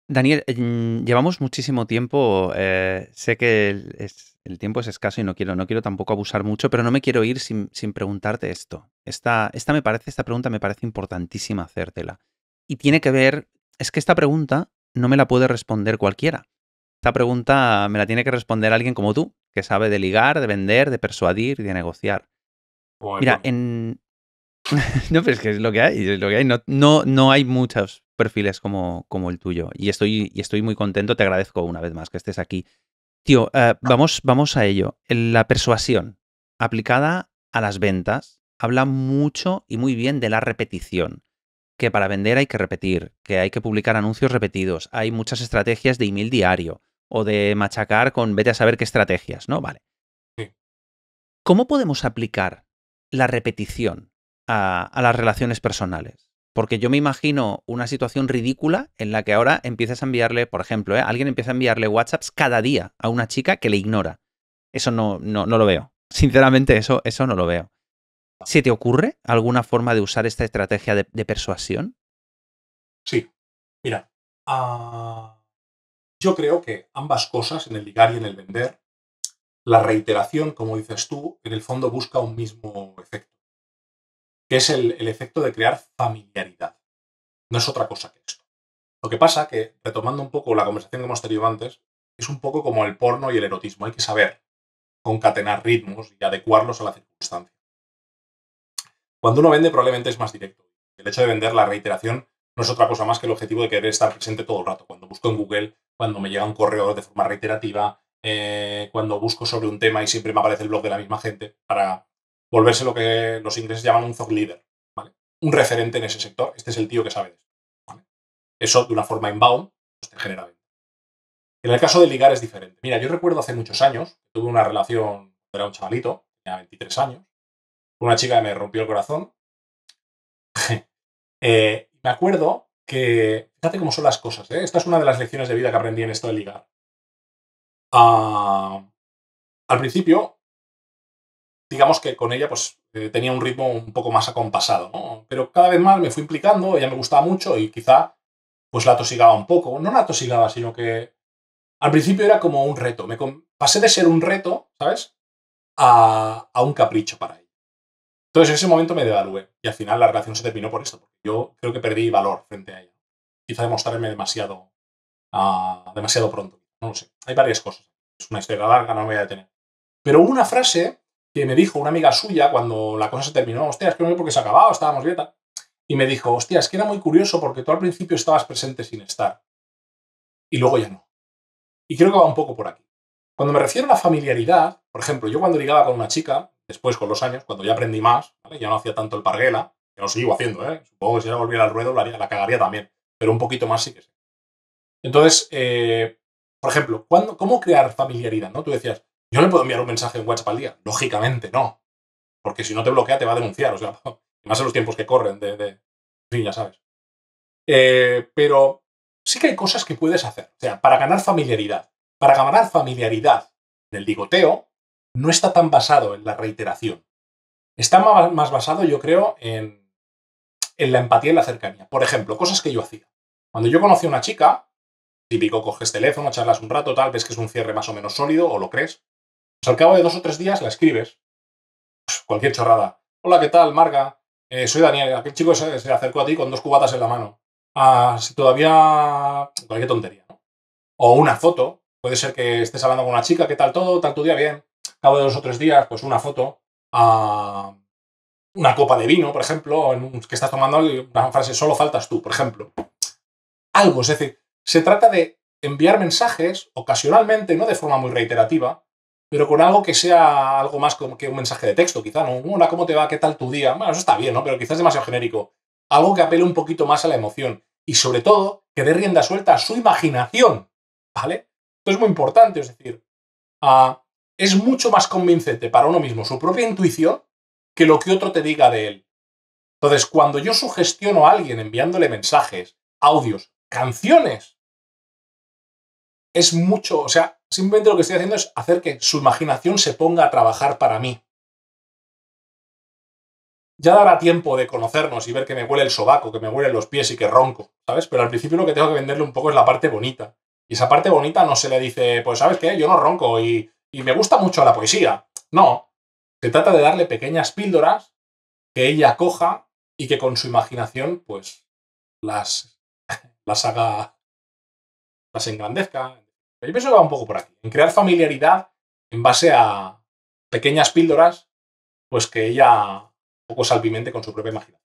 A: Daniel, eh, mm, llevamos muchísimo tiempo. Eh, sé que el, tiempo es escaso y no quiero, no quiero tampoco abusar mucho, pero no me quiero ir sin, preguntarte esto. Esta, esta, me parece, esta pregunta me parece importantísima hacértela. Y tiene que ver, es que esta pregunta no me la puede responder cualquiera. Esta pregunta me la tiene que responder alguien como tú, que sabe de ligar, de vender, de persuadir y de negociar. Mira, en, no, pero es que es lo que hay, lo que hay. No, no, hay muchos perfiles como, el tuyo. Y estoy, estoy muy contento, te agradezco una vez más que estés aquí. Tío, eh, vamos, vamos a ello. La persuasión aplicada a las ventas habla mucho y muy bien de la repetición. Que para vender hay que repetir, que hay que publicar anuncios repetidos, hay muchas estrategias de email diario o de machacar con vete a saber qué estrategias, ¿no? Vale. ¿Cómo podemos aplicar la repetición a, las relaciones personales. Porque yo me imagino una situación ridícula en la que ahora empiezas a enviarle, por ejemplo, ¿eh? alguien empieza a enviarle WhatsApps cada día a una chica que le ignora. Eso no, no, no lo veo. Sinceramente, eso, eso no lo veo. ¿Se te ocurre alguna forma de usar esta estrategia de, persuasión? Sí.
B: Mira, ah, yo creo que ambas cosas, en el ligar y en el vender, la reiteración,
C: como dices tú, en el fondo busca un mismo efecto que es el, efecto de crear familiaridad. No es otra cosa que esto. Lo que pasa que, retomando un poco la conversación que hemos tenido antes, es un poco como el porno y el erotismo. Hay que saber concatenar ritmos y adecuarlos a la circunstancia. Cuando uno vende probablemente es más directo. El hecho de vender la reiteración no es otra cosa más que el objetivo de querer estar presente todo el rato. Cuando busco en Google, cuando me llega un correo de forma reiterativa, eh, cuando busco sobre un tema y siempre me aparece el blog de la misma gente, para volverse lo que los ingleses llaman un thought leader, ¿vale? Un referente en ese sector. Este es el tío que sabe de eso. Eso, de una forma inbound, pues te genera venta. En el caso de ligar es diferente. Mira, yo recuerdo hace muchos años, tuve una relación, era un chavalito, tenía 23 años, con una chica que me rompió el corazón. Eh, me acuerdo que, fíjate cómo son las cosas, ¿eh? esta es una de las lecciones de
B: vida que aprendí en esto de ligar. Ah, al principio digamos que con ella pues eh, tenía un ritmo un poco más acompasado, ¿no? Pero
C: cada vez más me fui implicando, ella me gustaba mucho y quizá pues la tosigaba un poco. No la tosigaba, sino que al principio era como un reto. Me pasé de ser un reto, ¿sabes? A, a un capricho para ella. Entonces en ese momento me devalué y al final la relación se terminó por esto, porque yo creo que perdí valor frente a ella. Quizá demostrarme demasiado, ah, demasiado pronto. No lo sé. Hay varias cosas. Es una historia larga, no me voy a detener. Pero una frase que me dijo una amiga suya cuando la cosa se terminó, hostia, es que no porque se ha acabado, estábamos bien, y me dijo, hostia, que era muy curioso porque tú al principio estabas presente sin estar y luego ya no. Y creo que va un poco por aquí. Cuando me refiero a la familiaridad, por ejemplo, yo cuando ligaba con una chica, después con los años, cuando ya aprendí más, ya no hacía tanto el parguela, que lo sigo haciendo, ¿eh? supongo que si volviera al ruedo la, la, cagaría también, pero un poquito más sí que sí. Entonces, eh, por ejemplo, ¿cómo crear familiaridad? ¿no? Tú decías, yo le puedo enviar un mensaje en WhatsApp al día. Lógicamente no. Porque si no te bloquea, te va a denunciar. O sea, más en los tiempos que corren. De, de... ya sabes. Eh, pero sí que hay cosas que puedes hacer. O sea, para ganar familiaridad. Para ganar familiaridad en el digoteo, no está tan basado en la reiteración. Está más basado, yo creo, en, en la empatía y la cercanía. Por ejemplo, cosas que yo hacía. Cuando yo conocí a una chica, típico coges teléfono, charlas un rato, tal, ves que es un cierre más o menos sólido, o lo crees, pues al cabo de dos o tres días la escribes. Pues cualquier chorrada. Hola, ¿qué tal, Marga? Eh, soy Daniel. Aquel chico se, acercó a ti con dos cubatas en la mano. Ah, si todavía... Cualquier tontería, O una foto. Puede ser que estés hablando con una chica, ¿qué tal todo? ¿Tal tu día? Bien. Al cabo de dos o tres días, pues una foto. a ah, una copa de vino, por ejemplo, en que estás tomando una frase, solo faltas tú, por ejemplo. Algo, es decir, se trata de enviar mensajes ocasionalmente, no de forma muy reiterativa, pero con algo que sea algo más como que un mensaje de texto, quizá, ¿no? Hola, ¿cómo te va? ¿Qué tal tu día? Bueno, eso está bien, ¿no? Pero quizás es demasiado genérico. Algo que apele un poquito más a la emoción y sobre todo que dé rienda suelta a su imaginación, ¿vale? Esto es muy importante, es decir, ah, es mucho más convincente para uno mismo su propia intuición que lo que otro te diga de él. Entonces, cuando yo sugestiono a alguien enviándole mensajes, audios, canciones,
B: es mucho, o sea, simplemente lo que estoy haciendo es hacer que su imaginación se ponga a trabajar para mí. Ya dará tiempo de conocernos y ver
C: que me huele el sobaco, que me huelen los pies y que ronco, ¿sabes? Pero al principio lo que tengo que venderle un poco es la parte bonita. Y esa parte bonita no se le dice, pues, ¿sabes qué? Yo no ronco y, me gusta mucho la poesía. No. Se trata de darle pequeñas píldoras que ella coja y que con su imaginación, pues, las, las haga las engrandezca. Pero yo pienso que va un poco por aquí, en crear familiaridad en base a pequeñas píldoras, pues que ella un poco salpimente con su propia imaginación.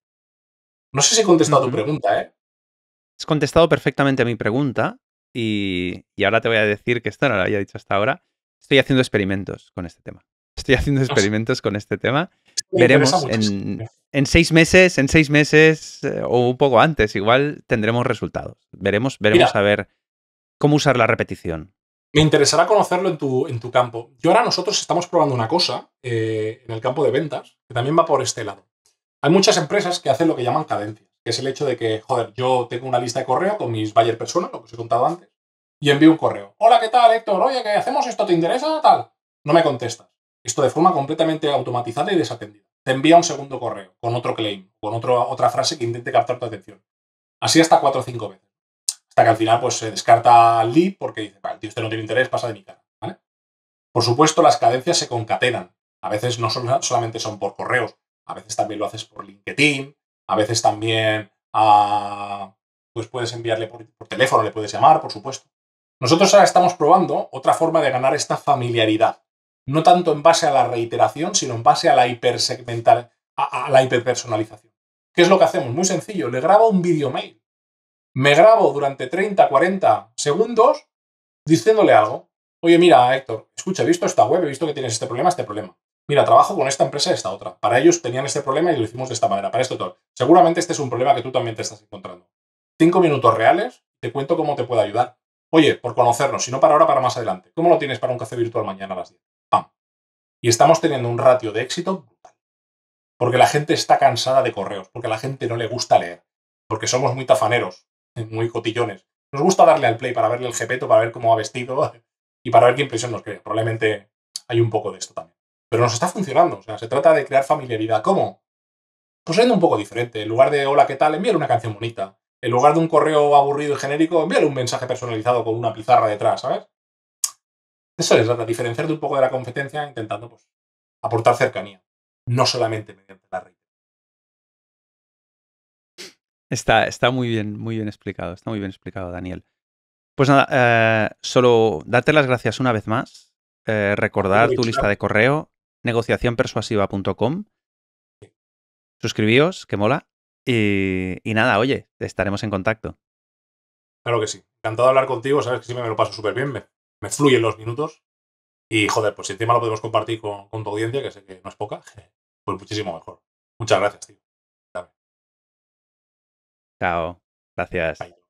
A: No sé si he contestado tu pregunta, ¿eh? Has contestado perfectamente a mi pregunta y, ahora te voy a decir que esto no lo había dicho hasta ahora. Estoy haciendo experimentos con este tema. Estoy haciendo ah, experimentos con este tema. Veremos este en, seis meses, en seis meses eh, o un poco antes, igual tendremos resultados. Veremos, veremos a ver cómo usar la repetición.
C: Me interesará conocerlo en tu, en tu campo. Yo ahora nosotros estamos probando una cosa eh, en el campo de ventas, que también va por este lado. Hay muchas empresas que hacen lo que llaman cadencias, que es el hecho de que, joder, yo tengo una lista de correo con mis buyer personas, lo que os he contado antes, y envío un correo. Hola, ¿qué tal, Héctor? Oye, ¿qué hacemos esto? ¿Te interesa? Tal. No me contestas. Esto de forma completamente automatizada y desatendida. Te envía un segundo correo con otro claim, con otro, otra frase que intente captar tu atención. Así hasta cuatro o cinco veces. Hasta que al final pues, se descarta al lead porque dice, vale, tío, usted no tiene interés, pasa de mi cara. Por supuesto, las cadencias se concatenan. A veces no solamente son por correos, a veces también lo haces por LinkedIn, a veces también ah, pues puedes enviarle por, teléfono, le puedes llamar, por supuesto. Nosotros ahora estamos probando otra forma de ganar esta familiaridad, no tanto en base a la reiteración, sino en base a la hipersegmental, a, la hiperpersonalización. ¿Qué es lo que hacemos? Muy sencillo, le graba un vídeo mail me grabo durante 30, 40 segundos diciéndole algo. Oye, mira, Héctor, escucha, he visto esta web, he visto que tienes este problema, este problema. Mira, trabajo con esta empresa, esta otra. Para ellos tenían este problema y lo hicimos de esta manera, para esto todo. Seguramente este es un problema que tú también te estás encontrando. Cinco minutos reales, te cuento cómo te puedo ayudar. Oye, por conocernos, si no para ahora, para más adelante. ¿Cómo lo tienes para un café virtual mañana a las 10? ¡Pam! Y estamos teniendo un ratio de éxito brutal. Porque la gente está cansada de correos, porque la gente no le gusta leer, porque somos muy tafaneros, muy cotillones. Nos gusta darle al play para verle el jepeto, para ver cómo ha vestido y para ver qué impresión nos crea. Probablemente hay un poco de esto también. Pero nos está funcionando. O sea, se trata de crear familiaridad. ¿Cómo? Pues siendo un poco diferente. En lugar de hola, ¿qué tal? Envíale una canción bonita. En lugar de un correo aburrido y genérico, envíale un mensaje personalizado con una
B: pizarra detrás, ¿sabes? Eso es trata, diferenciarte un poco de la competencia intentando pues, aportar cercanía. No solamente mediante la red.
A: Está, muy bien, muy bien explicado, está muy bien explicado, Daniel. Pues nada, eh, solo darte las gracias una vez más, eh, recordar tu lista de correo, negociacionpersuasiva.com, suscribíos, que mola, y, nada, oye, estaremos en contacto.
C: Claro que sí, encantado de hablar contigo, sabes que siempre me lo paso súper bien, me, fluyen los minutos, y joder, pues si encima lo podemos compartir con, con
B: tu audiencia, que sé que no es poca, pues muchísimo mejor. Muchas gracias, Chao. Gracias.